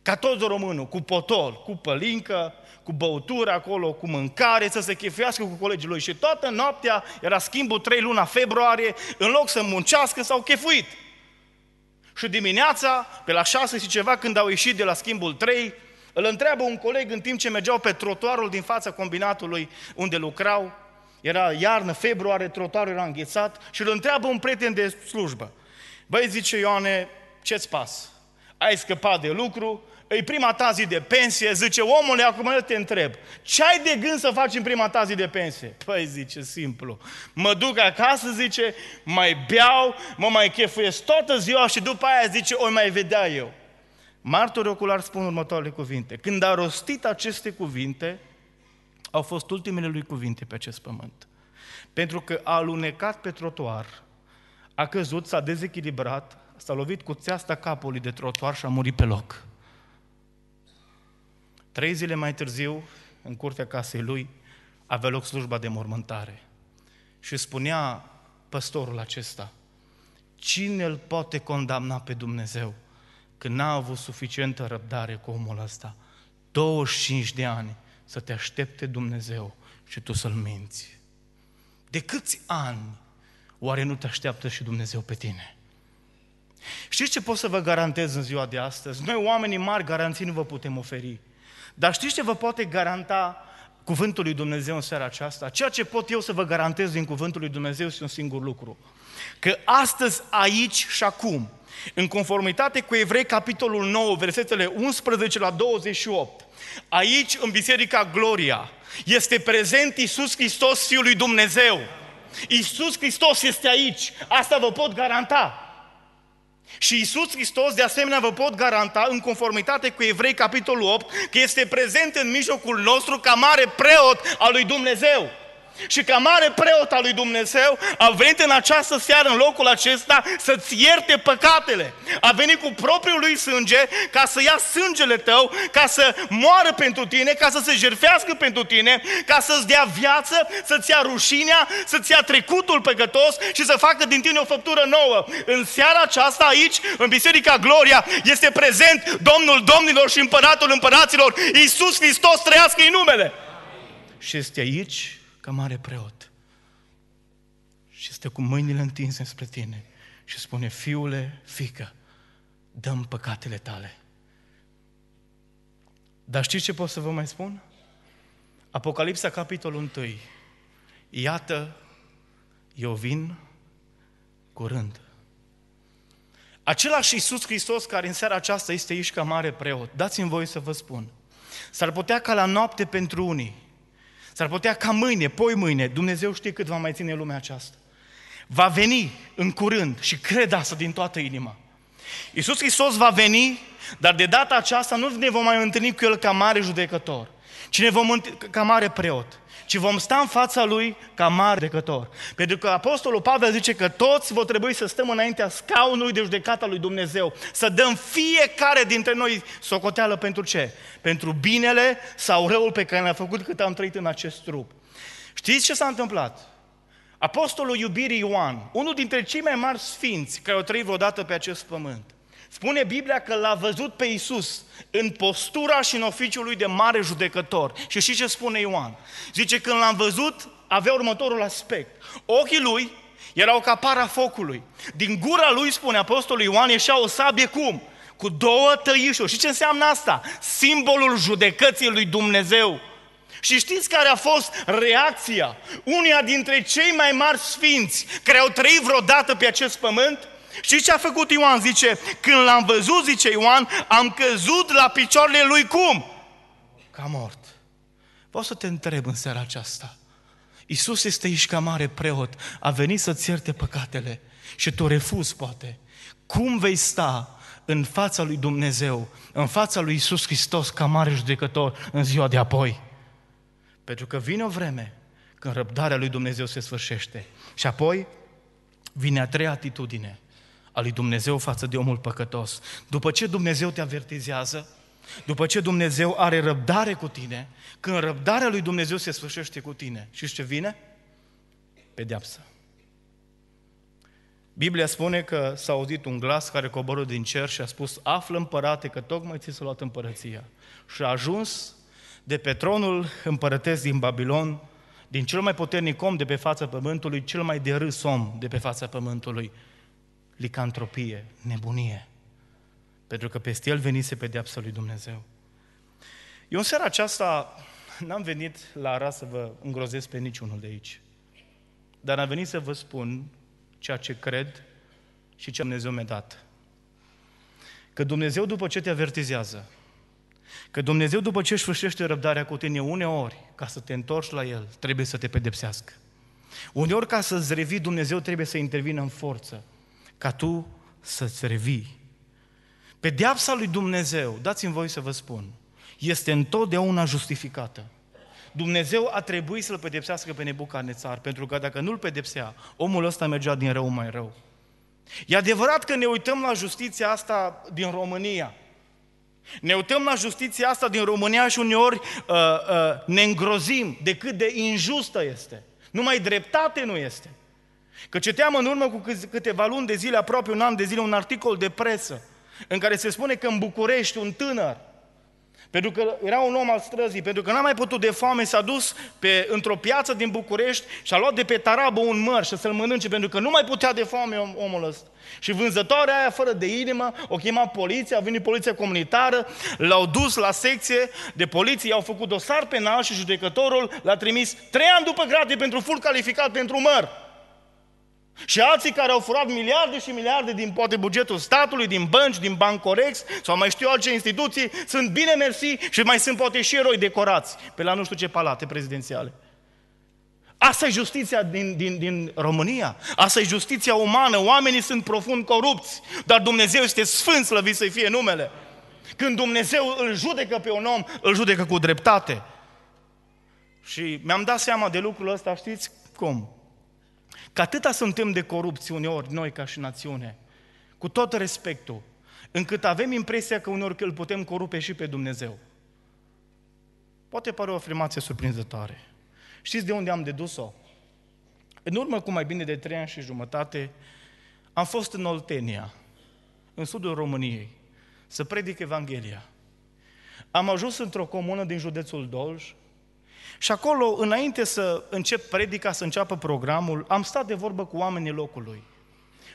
Ca toți românul, cu potol, cu pălincă, cu băutură acolo, cu mâncare, să se chefuiască cu colegii lui. Și toată noaptea era schimbul trei luna februarie, în loc să muncească, s-au chefuit. Și dimineața, pe la șase și ceva, când au ieșit de la schimbul 3, îl întreabă un coleg în timp ce mergeau pe trotuarul din fața combinatului unde lucrau, era iarnă, februarie, trotuarul era înghețat și îl întreabă un prieten de slujbă. Băi, zice Ioane, ce-ți pas? Ai scăpat de lucru, e prima ta zi de pensie, zice, omule, acum eu te întreb, ce ai de gând să faci în prima ta zi de pensie? Păi, zice, simplu, mă duc acasă, zice, mai beau, mă mai chefuiesc toată ziua și după aia, zice, o mai vedea eu. Martorii ocular spun următoarele cuvinte. Când a rostit aceste cuvinte, au fost ultimele lui cuvinte pe acest pământ. Pentru că a alunecat pe trotuar, a căzut, s-a dezechilibrat, s-a lovit cu țeasta capului de trotuar și a murit pe loc. Trei zile mai târziu, în curtea casei lui, avea loc slujba de mormântare. Și spunea păstorul acesta, cine îl poate condamna pe Dumnezeu? că n-a avut suficientă răbdare cu omul ăsta. 25 de ani să te aștepte Dumnezeu și tu să-L minți. De câți ani oare nu te așteaptă și Dumnezeu pe tine? Știți ce pot să vă garantez în ziua de astăzi? Noi, oamenii mari, garanții nu vă putem oferi. Dar știți ce vă poate garanta cuvântul lui Dumnezeu în seara aceasta? Ceea ce pot eu să vă garantez din cuvântul lui Dumnezeu este un singur lucru. Că astăzi, aici și acum, în conformitate cu Evrei, capitolul 9, versetele 11 la 28, aici, în Biserica Gloria, este prezent Iisus Hristos, Fiul lui Dumnezeu. Iisus Hristos este aici, asta vă pot garanta. Și Iisus Hristos, de asemenea, vă pot garanta, în conformitate cu Evrei, capitolul 8, că este prezent în mijlocul nostru ca mare preot al lui Dumnezeu. Și ca mare preot al lui Dumnezeu a venit în această seară, în locul acesta, să-ți ierte păcatele. A venit cu propriul lui sânge ca să ia sângele tău, ca să moară pentru tine, ca să se jerfească pentru tine, ca să-ți dea viață, să-ți ia rușinea, să-ți ia trecutul păcătos și să facă din tine o făptură nouă. În seara aceasta aici, în Biserica Gloria, este prezent Domnul Domnilor și Împăratul Împăraților, Iisus Hristos trăiască în numele. Și este aici ca mare preot și stă cu mâinile întinse spre tine și spune, fiule, fică, dăm păcatele tale. Dar știți ce pot să vă mai spun? Apocalipsa, capitolul 1. Iată, eu vin curând. Același Iisus Hristos care în seara aceasta este aici ca mare preot, dați-mi voi să vă spun. S-ar putea ca la noapte pentru unii S-ar putea ca mâine, poi mâine, Dumnezeu știe cât va mai ține lumea aceasta. Va veni în curând și cred asta din toată inima. Iisus Hristos va veni, dar de data aceasta nu ne vom mai întâlni cu El ca mare judecător, ci ne vom întâlni ca mare preot ci vom sta în fața lui ca mare judecător. Pentru că Apostolul Pavel zice că toți vor trebui să stăm înaintea scaunului de judecata lui Dumnezeu, să dăm fiecare dintre noi socoteală pentru ce? Pentru binele sau răul pe care l-a făcut cât am trăit în acest trup. Știți ce s-a întâmplat? Apostolul iubirii Ioan, unul dintre cei mai mari sfinți care au trăit vreodată pe acest pământ, Spune Biblia că l-a văzut pe Isus în postura și în oficiul lui de mare judecător. Și știi ce spune Ioan? Zice, când l-am văzut, avea următorul aspect. Ochii lui erau ca para focului. Din gura lui, spune apostolul Ioan, ieșea o sabie cum? Cu două tăișuri. Și ce înseamnă asta? Simbolul judecății lui Dumnezeu. Și știți care a fost reacția? Unia dintre cei mai mari sfinți care au trăit vreodată pe acest pământ? Și ce a făcut Ioan? Zice, când l-am văzut, zice Ioan, am căzut la picioarele lui cum? Ca mort. Vreau să te întreb în seara aceasta. Iisus este aici ca mare preot, a venit să-ți ierte păcatele și tu refuzi poate. Cum vei sta în fața lui Dumnezeu, în fața lui Iisus Hristos ca mare judecător în ziua de apoi? Pentru că vine o vreme când răbdarea lui Dumnezeu se sfârșește. Și apoi vine a treia atitudine – al lui Dumnezeu față de omul păcătos. După ce Dumnezeu te avertizează, după ce Dumnezeu are răbdare cu tine, când răbdarea lui Dumnezeu se sfârșește cu tine, și ce vine? Pedeapsă. Biblia spune că s-a auzit un glas care coboră din cer și a spus, află împărate că tocmai ți s-a luat împărăția. Și a ajuns de pe tronul împărătesc din Babilon, din cel mai puternic om de pe fața pământului, cel mai de râs om de pe fața pământului, licantropie, nebunie. Pentru că peste el venise pedeapsa lui Dumnezeu. Eu în seara aceasta n-am venit la ara să vă îngrozesc pe niciunul de aici. Dar am venit să vă spun ceea ce cred și ce Dumnezeu mi-a dat. Că Dumnezeu după ce te avertizează, că Dumnezeu după ce își fășește răbdarea cu tine, uneori, ca să te întorci la El, trebuie să te pedepsească. Uneori, ca să-ți revii, Dumnezeu trebuie să intervină în forță ca tu să-ți revii. Pedeapsa lui Dumnezeu, dați-mi voi să vă spun, este întotdeauna justificată. Dumnezeu a trebuit să-l pedepsească pe Nebucanețar, pentru că dacă nu-l pedepsea, omul ăsta mergea din rău mai rău. E adevărat că ne uităm la justiția asta din România. Ne uităm la justiția asta din România și uneori uh, uh, ne îngrozim de cât de injustă este. Numai dreptate nu este. Că citeam în urmă cu câteva luni de zile, aproape un an de zile, un articol de presă în care se spune că în București un tânăr, pentru că era un om al străzii, pentru că n-a mai putut de foame, s-a dus pe, într-o piață din București și a luat de pe tarabă un măr și să-l mănânce, pentru că nu mai putea de foame om, omul ăsta. Și vânzătoarea aia, fără de inimă, o chema poliția, a venit poliția comunitară, l-au dus la secție de poliție, i-au făcut dosar penal și judecătorul l-a trimis trei ani după gratie pentru full calificat pentru măr. Și alții care au furat miliarde și miliarde din poate bugetul statului, din bănci, din Bancorex sau mai știu orice instituții, sunt bine mersi și mai sunt poate și eroi decorați pe la nu știu ce palate prezidențiale. Asta e justiția din, din, din România. Asta e justiția umană. Oamenii sunt profund corupți, dar Dumnezeu este sfânt, slăvit să fie numele. Când Dumnezeu îl judecă pe un om, îl judecă cu dreptate. Și mi-am dat seama de lucrul ăsta, știți cum? Că atâta suntem de corupți uneori noi ca și națiune, cu tot respectul, încât avem impresia că uneori îl putem corupe și pe Dumnezeu. Poate pare o afirmație surprinzătoare. Știți de unde am dedus-o? În urmă cu mai bine de trei ani și jumătate, am fost în Oltenia, în sudul României, să predic Evanghelia. Am ajuns într-o comună din județul Dolj, și acolo, înainte să încep predica, să înceapă programul, am stat de vorbă cu oamenii locului.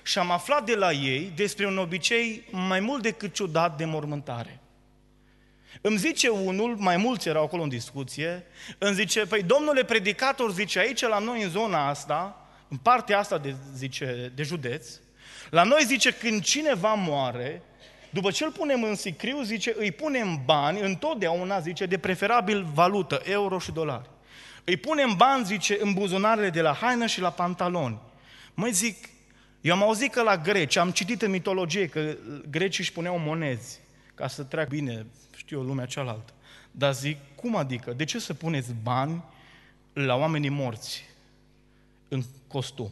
Și am aflat de la ei despre un obicei mai mult decât ciudat de mormântare. Îmi zice unul, mai mulți erau acolo în discuție, îmi zice, păi domnule predicator, zice, aici la noi în zona asta, în partea asta de, zice, de județ, la noi zice, când cineva moare, după ce îl punem în sicriu, zice, îi punem bani, întotdeauna, zice, de preferabil valută, euro și dolari. Îi punem bani, zice, în buzunarele de la haină și la pantaloni. Mai zic, eu am auzit că la greci, am citit în mitologie că grecii își puneau monezi ca să treacă bine, știu eu, lumea cealaltă. Dar zic, cum adică? De ce să puneți bani la oamenii morți în costum?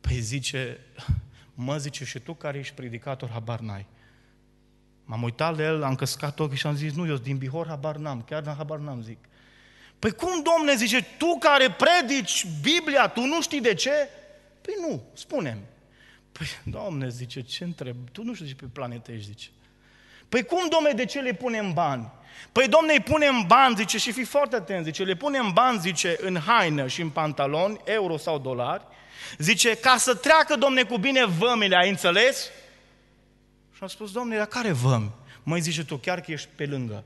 Păi zice, mă zice și tu care ești predicator, habar n-ai. M-am uitat la el, am căscat ochii și am zis, nu, eu din Bihor, habar n-am, chiar n-am habar n-am, zic. Păi cum, domne, zice, tu care predici Biblia, tu nu știi de ce? Păi nu, spunem. Păi, domne, zice, ce întreb? Tu nu știi pe planetă ești, zice. Păi cum, domne, de ce le punem bani? Păi, domne, îi punem bani, zice, și fii foarte atent, zice, le punem bani, zice, în haină și în pantaloni, euro sau dolari, zice, ca să treacă, domne, cu bine vămile, ai înțeles? am spus, Doamne, dar care văm? Mai zice tu, chiar că ești pe lângă.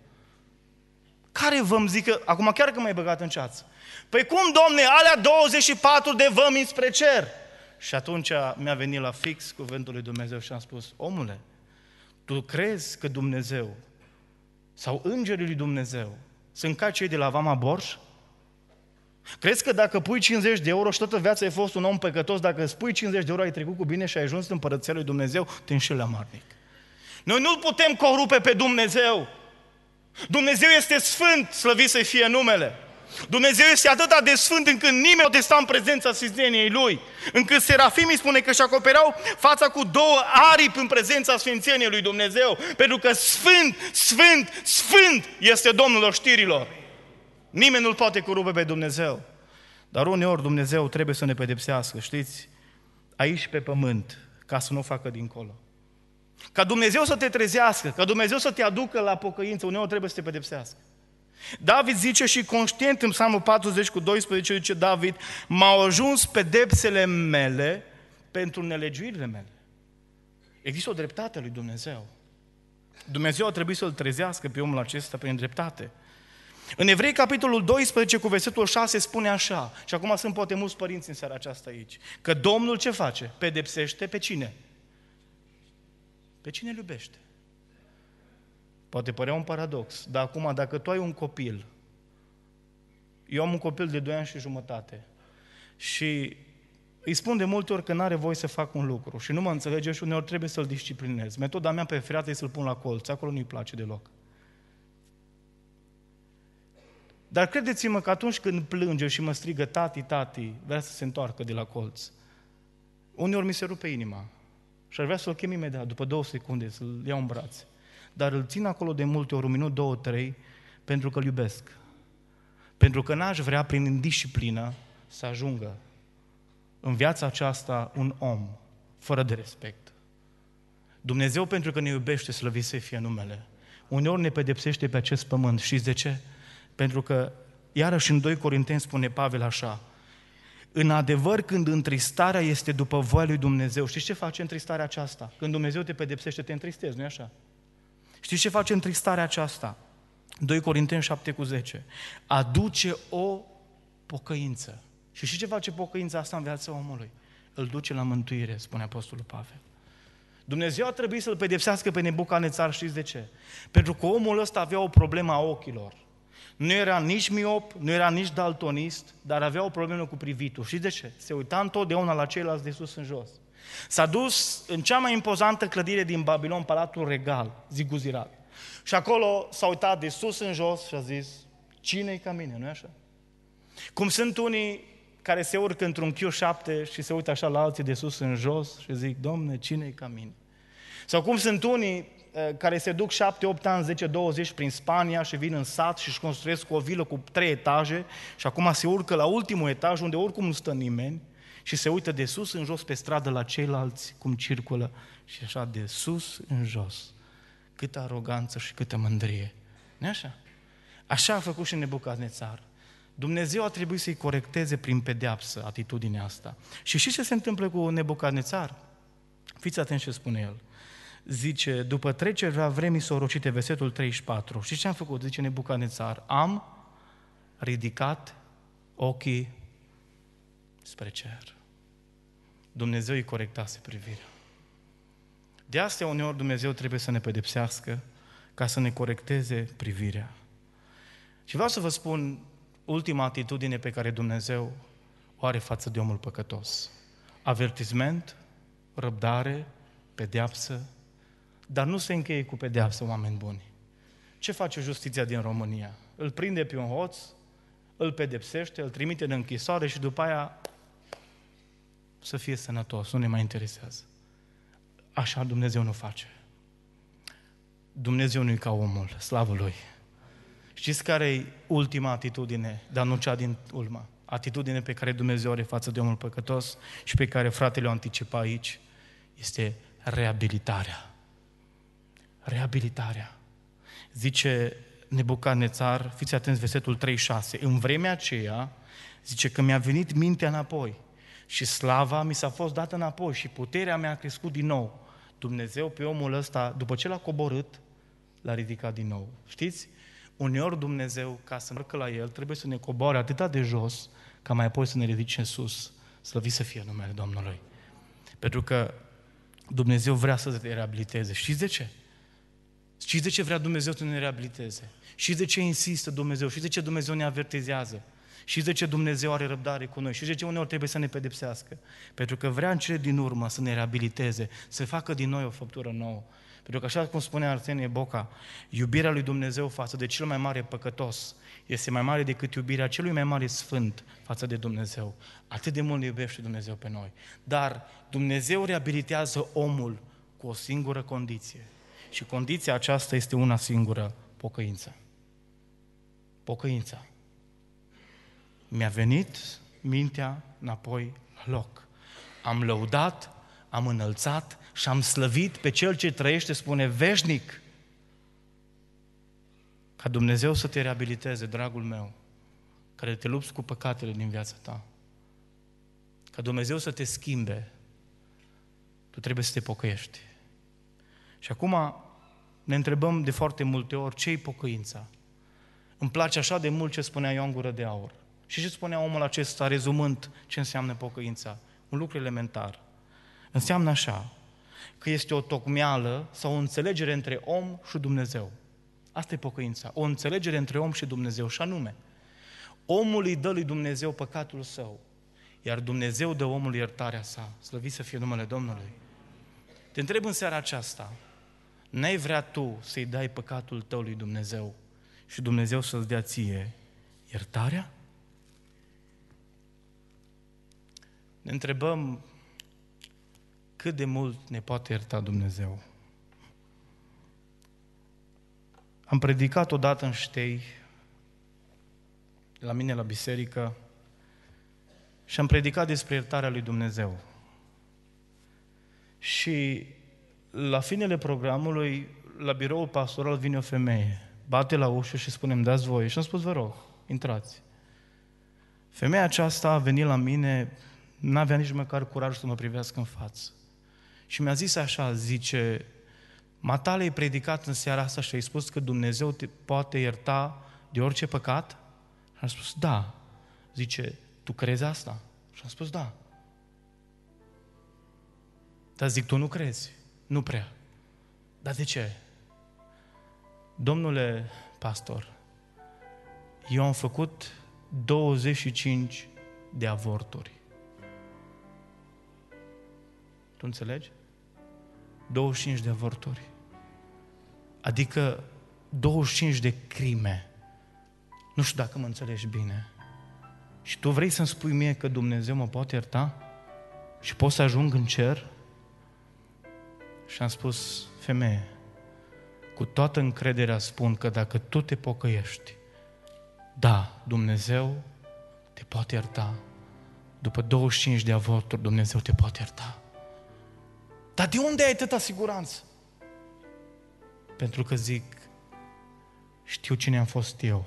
Care văm zică, acum chiar că m-ai băgat în ceață. Păi cum, domne, alea 24 de vămi spre cer? Și atunci mi-a venit la fix cuvântul lui Dumnezeu și am spus, omule, tu crezi că Dumnezeu sau îngerii lui Dumnezeu sunt ca cei de la Vama Borș? Crezi că dacă pui 50 de euro și toată viața ai fost un om păcătos, dacă spui 50 de euro, ai trecut cu bine și ai ajuns în părăția lui Dumnezeu, te înșeli amarnic. Noi nu putem corupe pe Dumnezeu. Dumnezeu este sfânt, slăvit să fie numele. Dumnezeu este atât de sfânt încât nimeni nu testa în prezența sfințeniei Lui. Încât serafimii spune că și acopereau fața cu două aripi în prezența sfințeniei Lui Dumnezeu. Pentru că sfânt, sfânt, sfânt este Domnul oștirilor. Nimeni nu-L poate corupe pe Dumnezeu. Dar uneori Dumnezeu trebuie să ne pedepsească, știți? Aici pe pământ, ca să nu o facă dincolo. Ca Dumnezeu să te trezească, ca Dumnezeu să te aducă la pocăință, uneori trebuie să te pedepsească. David zice și conștient în Psalmul 40 cu 12, zice David, m-au ajuns pedepsele mele pentru nelegiuirile mele. Există o dreptate lui Dumnezeu. Dumnezeu a trebuit să-l trezească pe omul acesta prin dreptate. În Evrei, capitolul 12, cu versetul 6, spune așa, și acum sunt poate mulți părinți în seara aceasta aici, că Domnul ce face? Pedepsește pe cine? Pe cine îl iubește? Poate părea un paradox, dar acum dacă tu ai un copil, eu am un copil de 2 ani și jumătate și îi spun de multe ori că nu are voie să fac un lucru și nu mă înțelege și uneori trebuie să-l disciplinez. Metoda mea preferată e să-l pun la colț, acolo nu-i place deloc. Dar credeți-mă că atunci când plânge și mă strigă tati, tati, vrea să se întoarcă de la colț. Uneori mi se rupe inima. Și ar vrea să-l chem imediat, după două secunde, să-l iau în brațe. Dar îl țin acolo de multe ori, un minut, două, trei, pentru că-l iubesc. Pentru că n-aș vrea, prin disciplină să ajungă în viața aceasta un om fără de respect. Dumnezeu, pentru că ne iubește, slăvit să fie numele. Uneori ne pedepsește pe acest pământ. Și de ce? Pentru că, iarăși în 2 Corinteni spune Pavel așa, în adevăr, când întristarea este după voia lui Dumnezeu, știți ce face întristarea aceasta? Când Dumnezeu te pedepsește, te întristezi, nu-i așa? Știți ce face întristarea aceasta? 2 Corinteni 7 cu 10. Aduce o pocăință. Și știți ce face pocăința asta în viața omului? Îl duce la mântuire, spune Apostolul Pavel. Dumnezeu a trebuit să-l pedepsească pe Nebucanețar, știți de ce? Pentru că omul ăsta avea o problemă a ochilor. Nu era nici miop, nu era nici daltonist, dar avea o problemă cu privitul. Și de ce? Se uita întotdeauna la ceilalți de sus în jos. S-a dus în cea mai impozantă clădire din Babilon, Palatul Regal, Ziguzirat. Și acolo s-a uitat de sus în jos și a zis, cine e ca mine, nu-i așa? Cum sunt unii care se urcă într-un Q7 și se uită așa la alții de sus în jos și zic, Domne, cine e ca mine? Sau cum sunt unii Eh, care se duc 7, 8 ani, 10, 20 prin Spania și vin în sat și își construiesc o vilă cu trei etaje și acum se urcă la ultimul etaj unde oricum nu stă nimeni și se uită de sus în jos pe stradă la ceilalți cum circulă și așa de sus în jos. Câtă aroganță și câtă mândrie. nu așa? Așa a făcut și Nebucadnețar. Dumnezeu a trebuit să-i corecteze prin pedeapsă atitudinea asta. Și știți ce se întâmplă cu Nebucadnețar? Fiți atenți ce spune el zice, după trecerea vremii sorocite, versetul 34, și ce am făcut? Zice Nebucanețar, am ridicat ochii spre cer. Dumnezeu îi corectase privirea. De asta uneori Dumnezeu trebuie să ne pedepsească ca să ne corecteze privirea. Și vreau să vă spun ultima atitudine pe care Dumnezeu o are față de omul păcătos. Avertisment, răbdare, pedeapsă dar nu se încheie cu pedeapsă, oameni buni. Ce face justiția din România? Îl prinde pe un hoț, îl pedepsește, îl trimite în închisoare și după aia să fie sănătos, nu ne mai interesează. Așa Dumnezeu nu face. Dumnezeu nu-i ca omul, slavă Lui. Știți care e ultima atitudine, dar nu cea din urmă? Atitudine pe care Dumnezeu are față de omul păcătos și pe care fratele o anticipa aici, este reabilitarea reabilitarea. Zice Nebucanețar, fiți atenți, versetul 36, în vremea aceea, zice că mi-a venit mintea înapoi și slava mi s-a fost dată înapoi și puterea mea a crescut din nou. Dumnezeu pe omul ăsta, după ce l-a coborât, l-a ridicat din nou. Știți? Uneori Dumnezeu, ca să mărcă la El, trebuie să ne coboare atâta de jos, ca mai apoi să ne ridice în sus. Slăvit să fie numele Domnului. Pentru că Dumnezeu vrea să te reabiliteze. Știți de ce? Și de ce vrea Dumnezeu să ne reabiliteze? Și de ce insistă Dumnezeu? Și de ce Dumnezeu ne avertizează? Și de ce Dumnezeu are răbdare cu noi? Și de ce uneori trebuie să ne pedepsească? Pentru că vrea în cele din urmă să ne reabiliteze, să facă din noi o făptură nouă. Pentru că așa cum spune Arsenie Boca, iubirea lui Dumnezeu față de cel mai mare păcătos este mai mare decât iubirea celui mai mare sfânt față de Dumnezeu. Atât de mult ne iubește Dumnezeu pe noi. Dar Dumnezeu reabilitează omul cu o singură condiție – și condiția aceasta este una singură, pocăință. Pocăința. Mi-a venit mintea înapoi la loc. Am lăudat, am înălțat și am slăvit pe Cel ce trăiește, spune, veșnic. Ca Dumnezeu să te reabiliteze, dragul meu, care te lupți cu păcatele din viața ta. Ca Dumnezeu să te schimbe, tu trebuie să te pocăiești. Și acum ne întrebăm de foarte multe ori ce e pocăința. Îmi place așa de mult ce spunea Ioan Gură de Aur. Și ce spunea omul acesta, rezumând ce înseamnă pocăința? Un lucru elementar. Înseamnă așa, că este o tocmeală sau o înțelegere între om și Dumnezeu. Asta e pocăința, o înțelegere între om și Dumnezeu, și anume, omul îi dă lui Dumnezeu păcatul său, iar Dumnezeu dă omul iertarea sa. Slăvit să fie numele Domnului. Te întreb în seara aceasta, N-ai vrea tu să-i dai păcatul tău lui Dumnezeu și Dumnezeu să-ți dea ție iertarea? Ne întrebăm cât de mult ne poate ierta Dumnezeu. Am predicat odată în ștei, la mine la biserică, și am predicat despre iertarea lui Dumnezeu. Și la finele programului, la biroul pastoral vine o femeie, bate la ușă și spune, îmi dați voie. Și am spus, vă rog, intrați. Femeia aceasta a venit la mine, n-avea nici măcar curaj să mă privească în față. Și mi-a zis așa, zice, Matale e predicat în seara asta și ai spus că Dumnezeu te poate ierta de orice păcat? Și am spus, da. Zice, tu crezi asta? Și am spus, da. Dar zic, tu nu crezi. Nu prea. Dar de ce? Domnule pastor, eu am făcut 25 de avorturi. Tu înțelegi? 25 de avorturi. Adică 25 de crime. Nu știu dacă mă înțelegi bine. Și tu vrei să-mi spui mie că Dumnezeu mă poate ierta? Și pot să ajung în cer? Și am spus, femeie, cu toată încrederea spun că dacă tu te pocăiești, da, Dumnezeu te poate ierta. După 25 de avorturi, Dumnezeu te poate ierta. Dar de unde ai atâta siguranță? Pentru că zic, știu cine am fost eu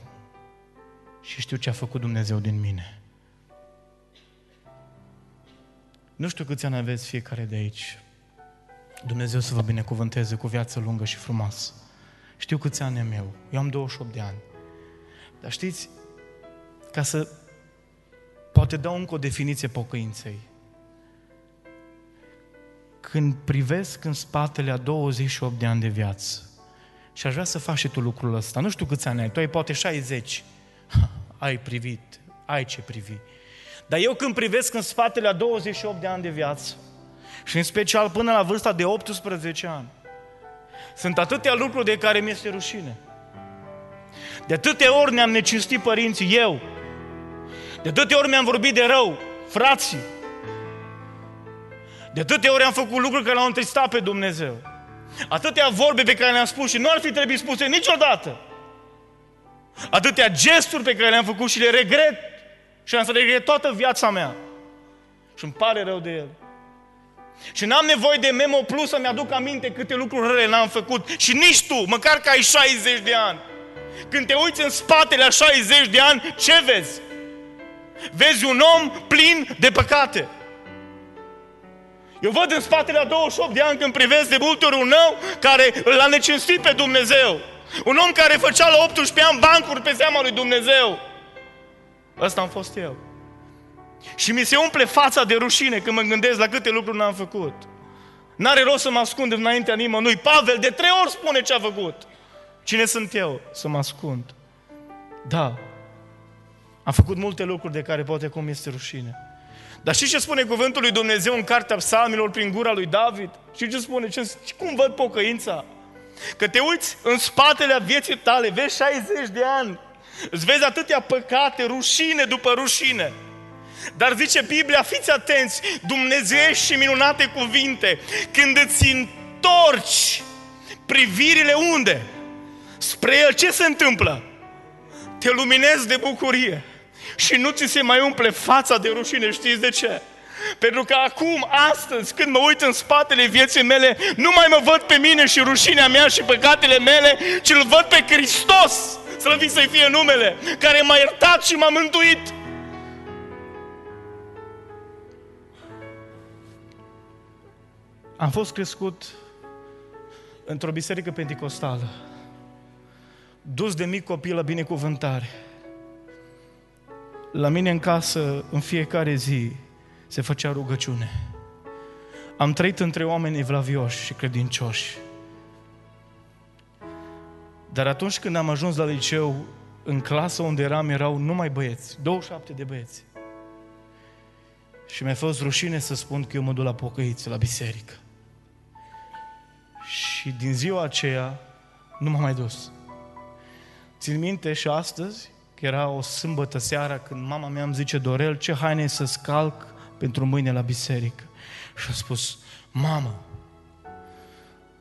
și știu ce a făcut Dumnezeu din mine. Nu știu câți ani aveți fiecare de aici, Dumnezeu să vă binecuvânteze cu viață lungă și frumoasă. Știu câți ani am eu. Eu am 28 de ani. Dar știți, ca să poate dau încă o definiție pocăinței. Când privesc în spatele a 28 de ani de viață, și aș vrea să faci și tu lucrul ăsta. Nu știu câți ani ai, tu ai poate 60. Ai privit, ai ce privi. Dar eu când privesc în spatele a 28 de ani de viață, și în special până la vârsta de 18 ani. Sunt atâtea lucruri de care mi-este rușine. De atâtea ori ne-am necinstit părinții, eu. De atâtea ori mi-am vorbit de rău, frații. De atâtea ori am făcut lucruri care l-au întristat pe Dumnezeu. Atâtea vorbe pe care le-am spus și nu ar fi trebuit spuse niciodată. Atâtea gesturi pe care le-am făcut și le regret. Și am să regret toată viața mea. Și îmi pare rău de el. Și n-am nevoie de Memo Plus să-mi aduc aminte câte lucruri rele n-am făcut. Și nici tu, măcar că ai 60 de ani. Când te uiți în spatele a 60 de ani, ce vezi? Vezi un om plin de păcate. Eu văd în spatele a 28 de ani când privesc de multe ori un om care l-a necinstit pe Dumnezeu. Un om care făcea la 18 ani bancuri pe seama lui Dumnezeu. Ăsta am fost eu. Și mi se umple fața de rușine când mă gândesc la câte lucruri n-am făcut. N-are rost să mă ascund înaintea nimănui. Pavel de trei ori spune ce a făcut. Cine sunt eu să mă ascund? Da, am făcut multe lucruri de care poate cum este rușine. Dar și ce spune cuvântul lui Dumnezeu în cartea psalmilor prin gura lui David? Și ce spune? Ce, cum văd pocăința? Că te uiți în spatele vieții tale, vezi 60 de ani, îți vezi atâtea păcate, rușine după rușine. Dar zice Biblia, fiți atenți, Dumnezeu și minunate cuvinte, când îți întorci privirile unde? Spre El ce se întâmplă? Te luminezi de bucurie și nu ți se mai umple fața de rușine, știți de ce? Pentru că acum, astăzi, când mă uit în spatele vieții mele, nu mai mă văd pe mine și rușinea mea și păcatele mele, ci îl văd pe Hristos, slăvit să-i fie numele, care m-a iertat și m-a mântuit. Am fost crescut într-o biserică pentecostală, dus de mic copil la binecuvântare. La mine în casă, în fiecare zi, se făcea rugăciune. Am trăit între oameni evlavioși și credincioși. Dar atunci când am ajuns la liceu, în clasă unde eram, erau numai băieți, 27 de băieți. Și mi-a fost rușine să spun că eu mă duc la pocăiți, la biserică. Și din ziua aceea nu m-am mai dus. Țin minte și astăzi că era o sâmbătă seara când mama mea îmi zice, Dorel, ce haine să scalc pentru mâine la biserică? Și a spus, mamă,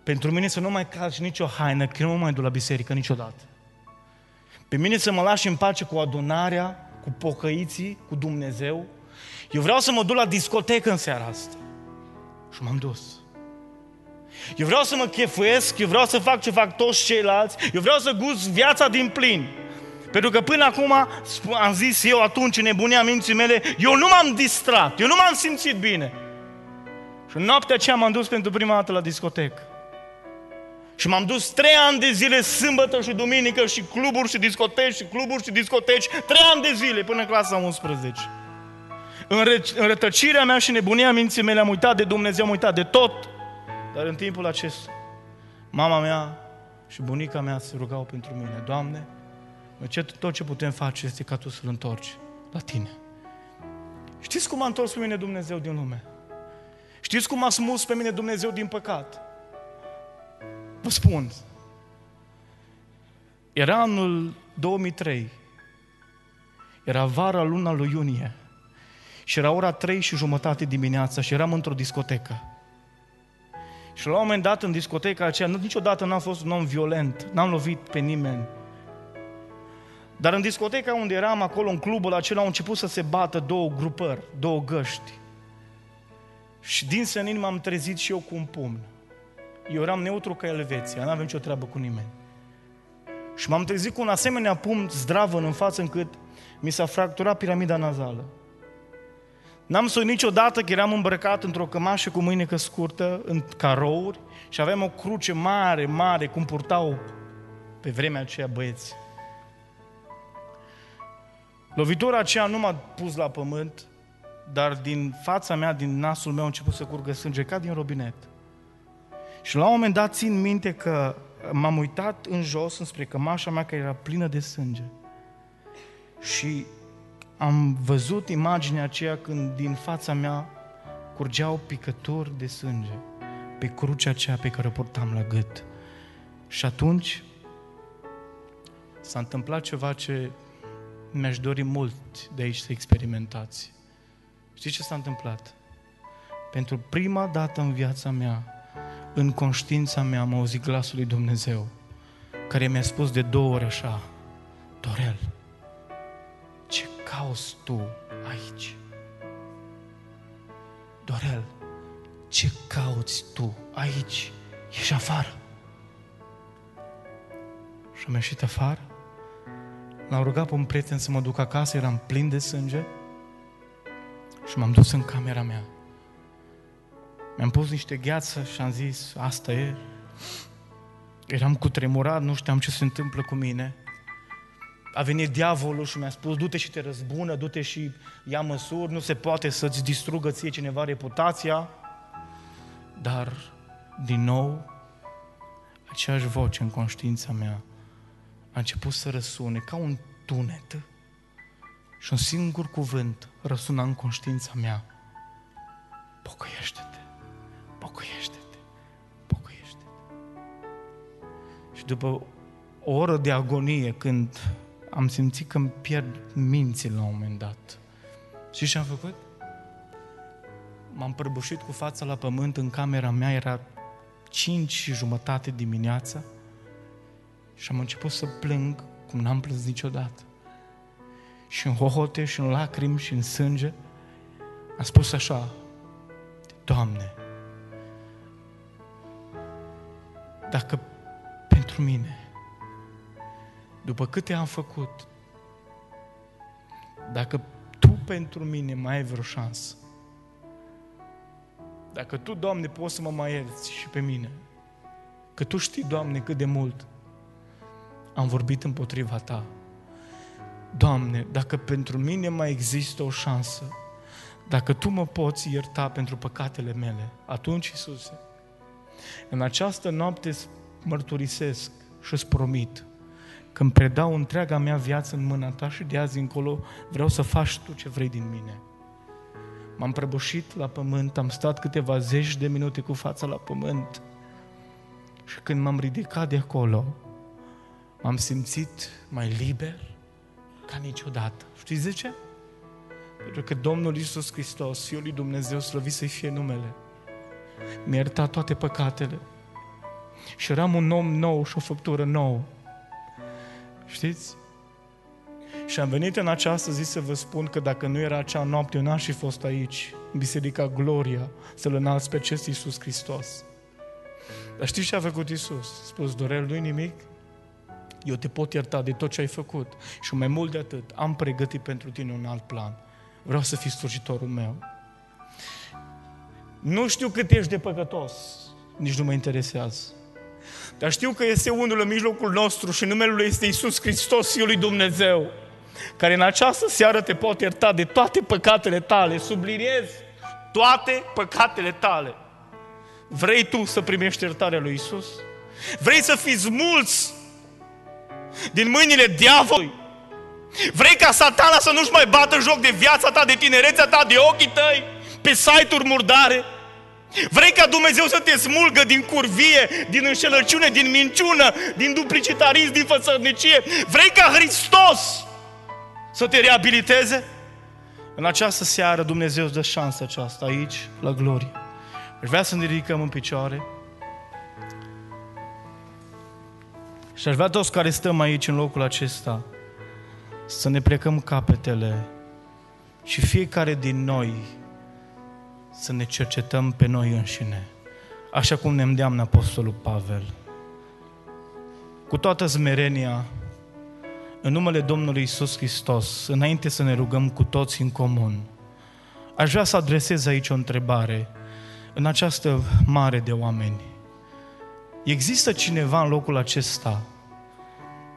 pentru mine să nu mai calci nicio haină, că nu mă mai duc la biserică niciodată. Pe mine să mă lași în pace cu adunarea, cu pocăiții, cu Dumnezeu. Eu vreau să mă duc la discotecă în seara asta. Și m-am dus. Eu vreau să mă chefuiesc, eu vreau să fac ce fac toți ceilalți, eu vreau să gust viața din plin. Pentru că până acum am zis eu atunci, în nebunia minții mele, eu nu m-am distrat, eu nu m-am simțit bine. Și în noaptea aceea m-am dus pentru prima dată la discotecă. Și m-am dus trei ani de zile, sâmbătă și duminică, și cluburi și discoteci, și cluburi și discoteci, trei ani de zile, până în clasa 11. În, re- în rătăcirea mea și nebunia minții mele am uitat de Dumnezeu, am uitat de tot. Dar în timpul acesta, mama mea și bunica mea se rugau pentru mine, Doamne, ce, tot ce putem face este ca Tu să-L întorci la Tine. Știți cum a întors pe mine Dumnezeu din lume? Știți cum a smus pe mine Dumnezeu din păcat? Vă spun. Era anul 2003. Era vara luna lui iunie. Și era ora 3 și jumătate dimineața și eram într-o discotecă. Și la un moment dat în discoteca aceea, niciodată n-am fost un om violent, n-am lovit pe nimeni. Dar în discoteca unde eram, acolo, în clubul acela, au început să se bată două grupări, două găști. Și din senin m-am trezit și eu cu un pumn. Eu eram neutru ca Elveția, n-aveam nicio treabă cu nimeni. Și m-am trezit cu un asemenea pumn zdravă în față încât mi s-a fracturat piramida nazală. N-am să niciodată că eram îmbrăcat într-o cămașă cu mâinecă scurtă, în carouri, și aveam o cruce mare, mare, cum purtau pe vremea aceea băieți. Lovitura aceea nu m-a pus la pământ, dar din fața mea, din nasul meu, a început să curgă sânge, ca din robinet. Și la un moment dat țin minte că m-am uitat în jos, înspre cămașa mea, care era plină de sânge. Și am văzut imaginea aceea când din fața mea curgeau picături de sânge pe crucea aceea pe care o portam la gât. Și atunci s-a întâmplat ceva ce mi-aș dori mult de aici să experimentați. Știți ce s-a întâmplat? Pentru prima dată în viața mea, în conștiința mea, am auzit glasul lui Dumnezeu, care mi-a spus de două ori așa, Dorel, cauți tu aici? Dorel, ce cauți tu aici? Ești afară. Și am ieșit afară. L-am rugat pe un prieten să mă duc acasă, eram plin de sânge. Și m-am dus în camera mea. Mi-am pus niște gheață și am zis, asta e. Eram cutremurat, nu știam ce se întâmplă cu mine a venit diavolul și mi-a spus, du-te și te răzbună, du-te și ia măsuri, nu se poate să-ți distrugă ție cineva reputația. Dar, din nou, aceeași voce în conștiința mea a început să răsune ca un tunet. Și un singur cuvânt răsuna în conștiința mea. Pocăiește-te, pocăiește-te, pocăiește-te. Și după o oră de agonie când am simțit că îmi pierd mințile la un moment dat. Și ce am făcut? M-am prăbușit cu fața la pământ în camera mea, era 5 și jumătate dimineața și am început să plâng cum n-am plâns niciodată. Și în hohote, și în lacrimi, și în sânge, am spus așa, Doamne, dacă pentru mine după câte am făcut, dacă Tu pentru mine mai ai vreo șansă, dacă Tu, Doamne, poți să mă mai ierți și pe mine, că Tu știi, Doamne, cât de mult am vorbit împotriva Ta. Doamne, dacă pentru mine mai există o șansă, dacă Tu mă poți ierta pentru păcatele mele, atunci, Iisuse, în această noapte mărturisesc și îți promit când predau întreaga mea viață în mâna ta și de azi încolo vreau să faci tu ce vrei din mine. M-am prăbușit la pământ, am stat câteva zeci de minute cu fața la pământ și când m-am ridicat de acolo, m-am simțit mai liber ca niciodată. Știți de ce? Pentru că Domnul Iisus Hristos, Fiul lui Dumnezeu, slăvit să-i fie numele, mi-a iertat toate păcatele și eram un om nou și o făptură nouă. Știți? Și am venit în această zi să vă spun că dacă nu era acea noapte, eu n-aș fi fost aici, în Biserica Gloria, să-L înalți pe acest Iisus Hristos. Dar știți ce a făcut Iisus? Spus, Dorel, nu nimic? Eu te pot ierta de tot ce ai făcut. Și mai mult de atât, am pregătit pentru tine un alt plan. Vreau să fii slujitorul meu. Nu știu cât ești de păcătos, nici nu mă interesează. Dar știu că este unul în mijlocul nostru și numele Lui este Isus Hristos, Fiul lui Dumnezeu, care în această seară te poate ierta de toate păcatele tale, subliniez, toate păcatele tale. Vrei tu să primești iertarea lui Isus? Vrei să fii mulți din mâinile diavolului? Vrei ca satana să nu-și mai bată joc de viața ta, de tinerețea ta, de ochii tăi, pe site-uri murdare? Vrei ca Dumnezeu să te smulgă din curvie, din înșelăciune, din minciună, din duplicitarism, din fățărnicie? Vrei ca Hristos să te reabiliteze? În această seară Dumnezeu îți dă șansa aceasta aici, la glorie. Aș vrea să ne ridicăm în picioare. Și aș vrea toți care stăm aici în locul acesta să ne plecăm capetele și fiecare din noi să ne cercetăm pe noi înșine, așa cum ne îndeamnă Apostolul Pavel. Cu toată zmerenia, în numele Domnului Isus Hristos, înainte să ne rugăm cu toți în comun, aș vrea să adresez aici o întrebare în această mare de oameni. Există cineva în locul acesta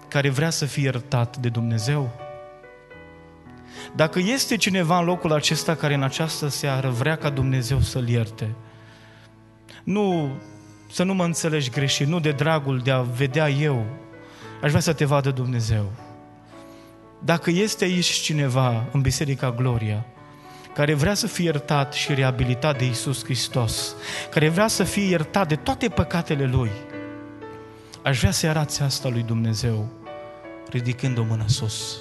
care vrea să fie iertat de Dumnezeu? Dacă este cineva în locul acesta care în această seară vrea ca Dumnezeu să-l ierte, nu, să nu mă înțelegi greșit, nu de dragul de a vedea eu, aș vrea să te vadă Dumnezeu. Dacă este aici cineva în Biserica Gloria, care vrea să fie iertat și reabilitat de Isus Hristos, care vrea să fie iertat de toate păcatele Lui, aș vrea să-i arați asta lui Dumnezeu, ridicând o mână sus.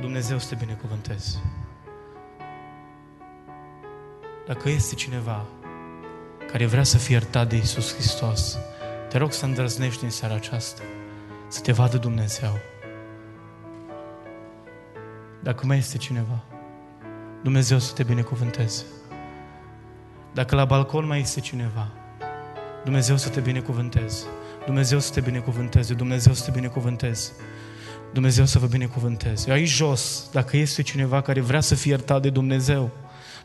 Dumnezeu să te binecuvânteze. Dacă este cineva care vrea să fie iertat de Isus Hristos, te rog să îndrăznești în seara aceasta, să te vadă Dumnezeu. Dacă mai este cineva, Dumnezeu să te binecuvânteze. Dacă la balcon mai este cineva, Dumnezeu să te binecuvânteze. Dumnezeu să te binecuvânteze. Dumnezeu să te binecuvânteze. Dumnezeu să vă binecuvânteze. Aici jos, dacă este cineva care vrea să fie iertat de Dumnezeu,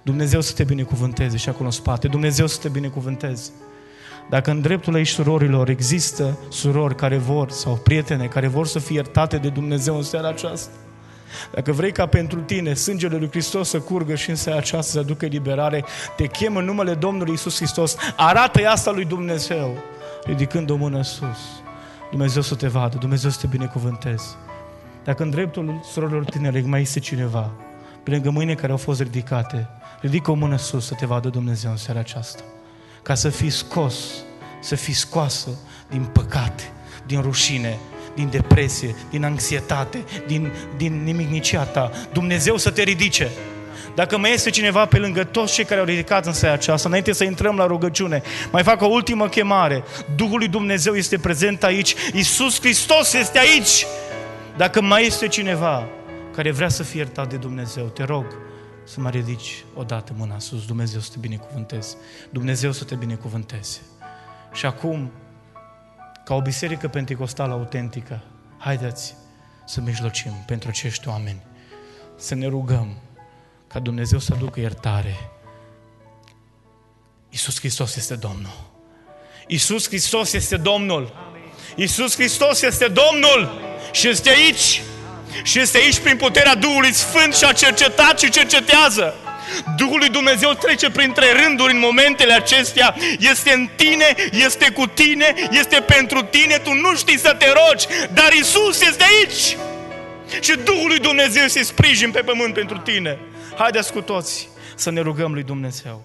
Dumnezeu să te binecuvânteze și acolo în spate, Dumnezeu să te binecuvânteze. Dacă în dreptul aici surorilor există surori care vor sau prietene care vor să fie iertate de Dumnezeu în seara aceasta, dacă vrei ca pentru tine sângele lui Hristos să curgă și în seara aceasta să aducă liberare, te chem în numele Domnului Isus Hristos, arată-i asta lui Dumnezeu, ridicând o mână sus. Dumnezeu să te vadă, Dumnezeu să te binecuvânteze. Dacă în dreptul surorilor tinere mai este cineva, pe lângă mâine care au fost ridicate, ridică o mână sus să te vadă Dumnezeu în seara aceasta. Ca să fii scos, să fii scoasă din păcate, din rușine, din depresie, din anxietate, din, din nimicnicia ta. Dumnezeu să te ridice. Dacă mai este cineva pe lângă toți cei care au ridicat în seara aceasta, înainte să intrăm la rugăciune, mai fac o ultimă chemare. Duhul lui Dumnezeu este prezent aici. Iisus Hristos este aici. Dacă mai este cineva care vrea să fie iertat de Dumnezeu, te rog să mă ridici odată mâna sus. Dumnezeu să te binecuvânteze. Dumnezeu să te binecuvânteze. Și acum, ca o biserică pentecostală autentică, haideți să mijlocim pentru acești oameni. Să ne rugăm ca Dumnezeu să aducă iertare. Iisus Hristos este Domnul. Iisus Hristos este Domnul. Iisus Hristos este Domnul. Amin. Și este aici. Și este aici prin puterea Duhului Sfânt și a cercetat și cercetează. Duhul lui Dumnezeu trece printre rânduri în momentele acestea. Este în tine, este cu tine, este pentru tine, tu nu știi să te rogi, dar Isus este aici. Și Duhul lui Dumnezeu se sprijin pe pământ pentru tine. Haideți cu toți să ne rugăm lui Dumnezeu.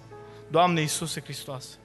Doamne Iisuse Hristoase,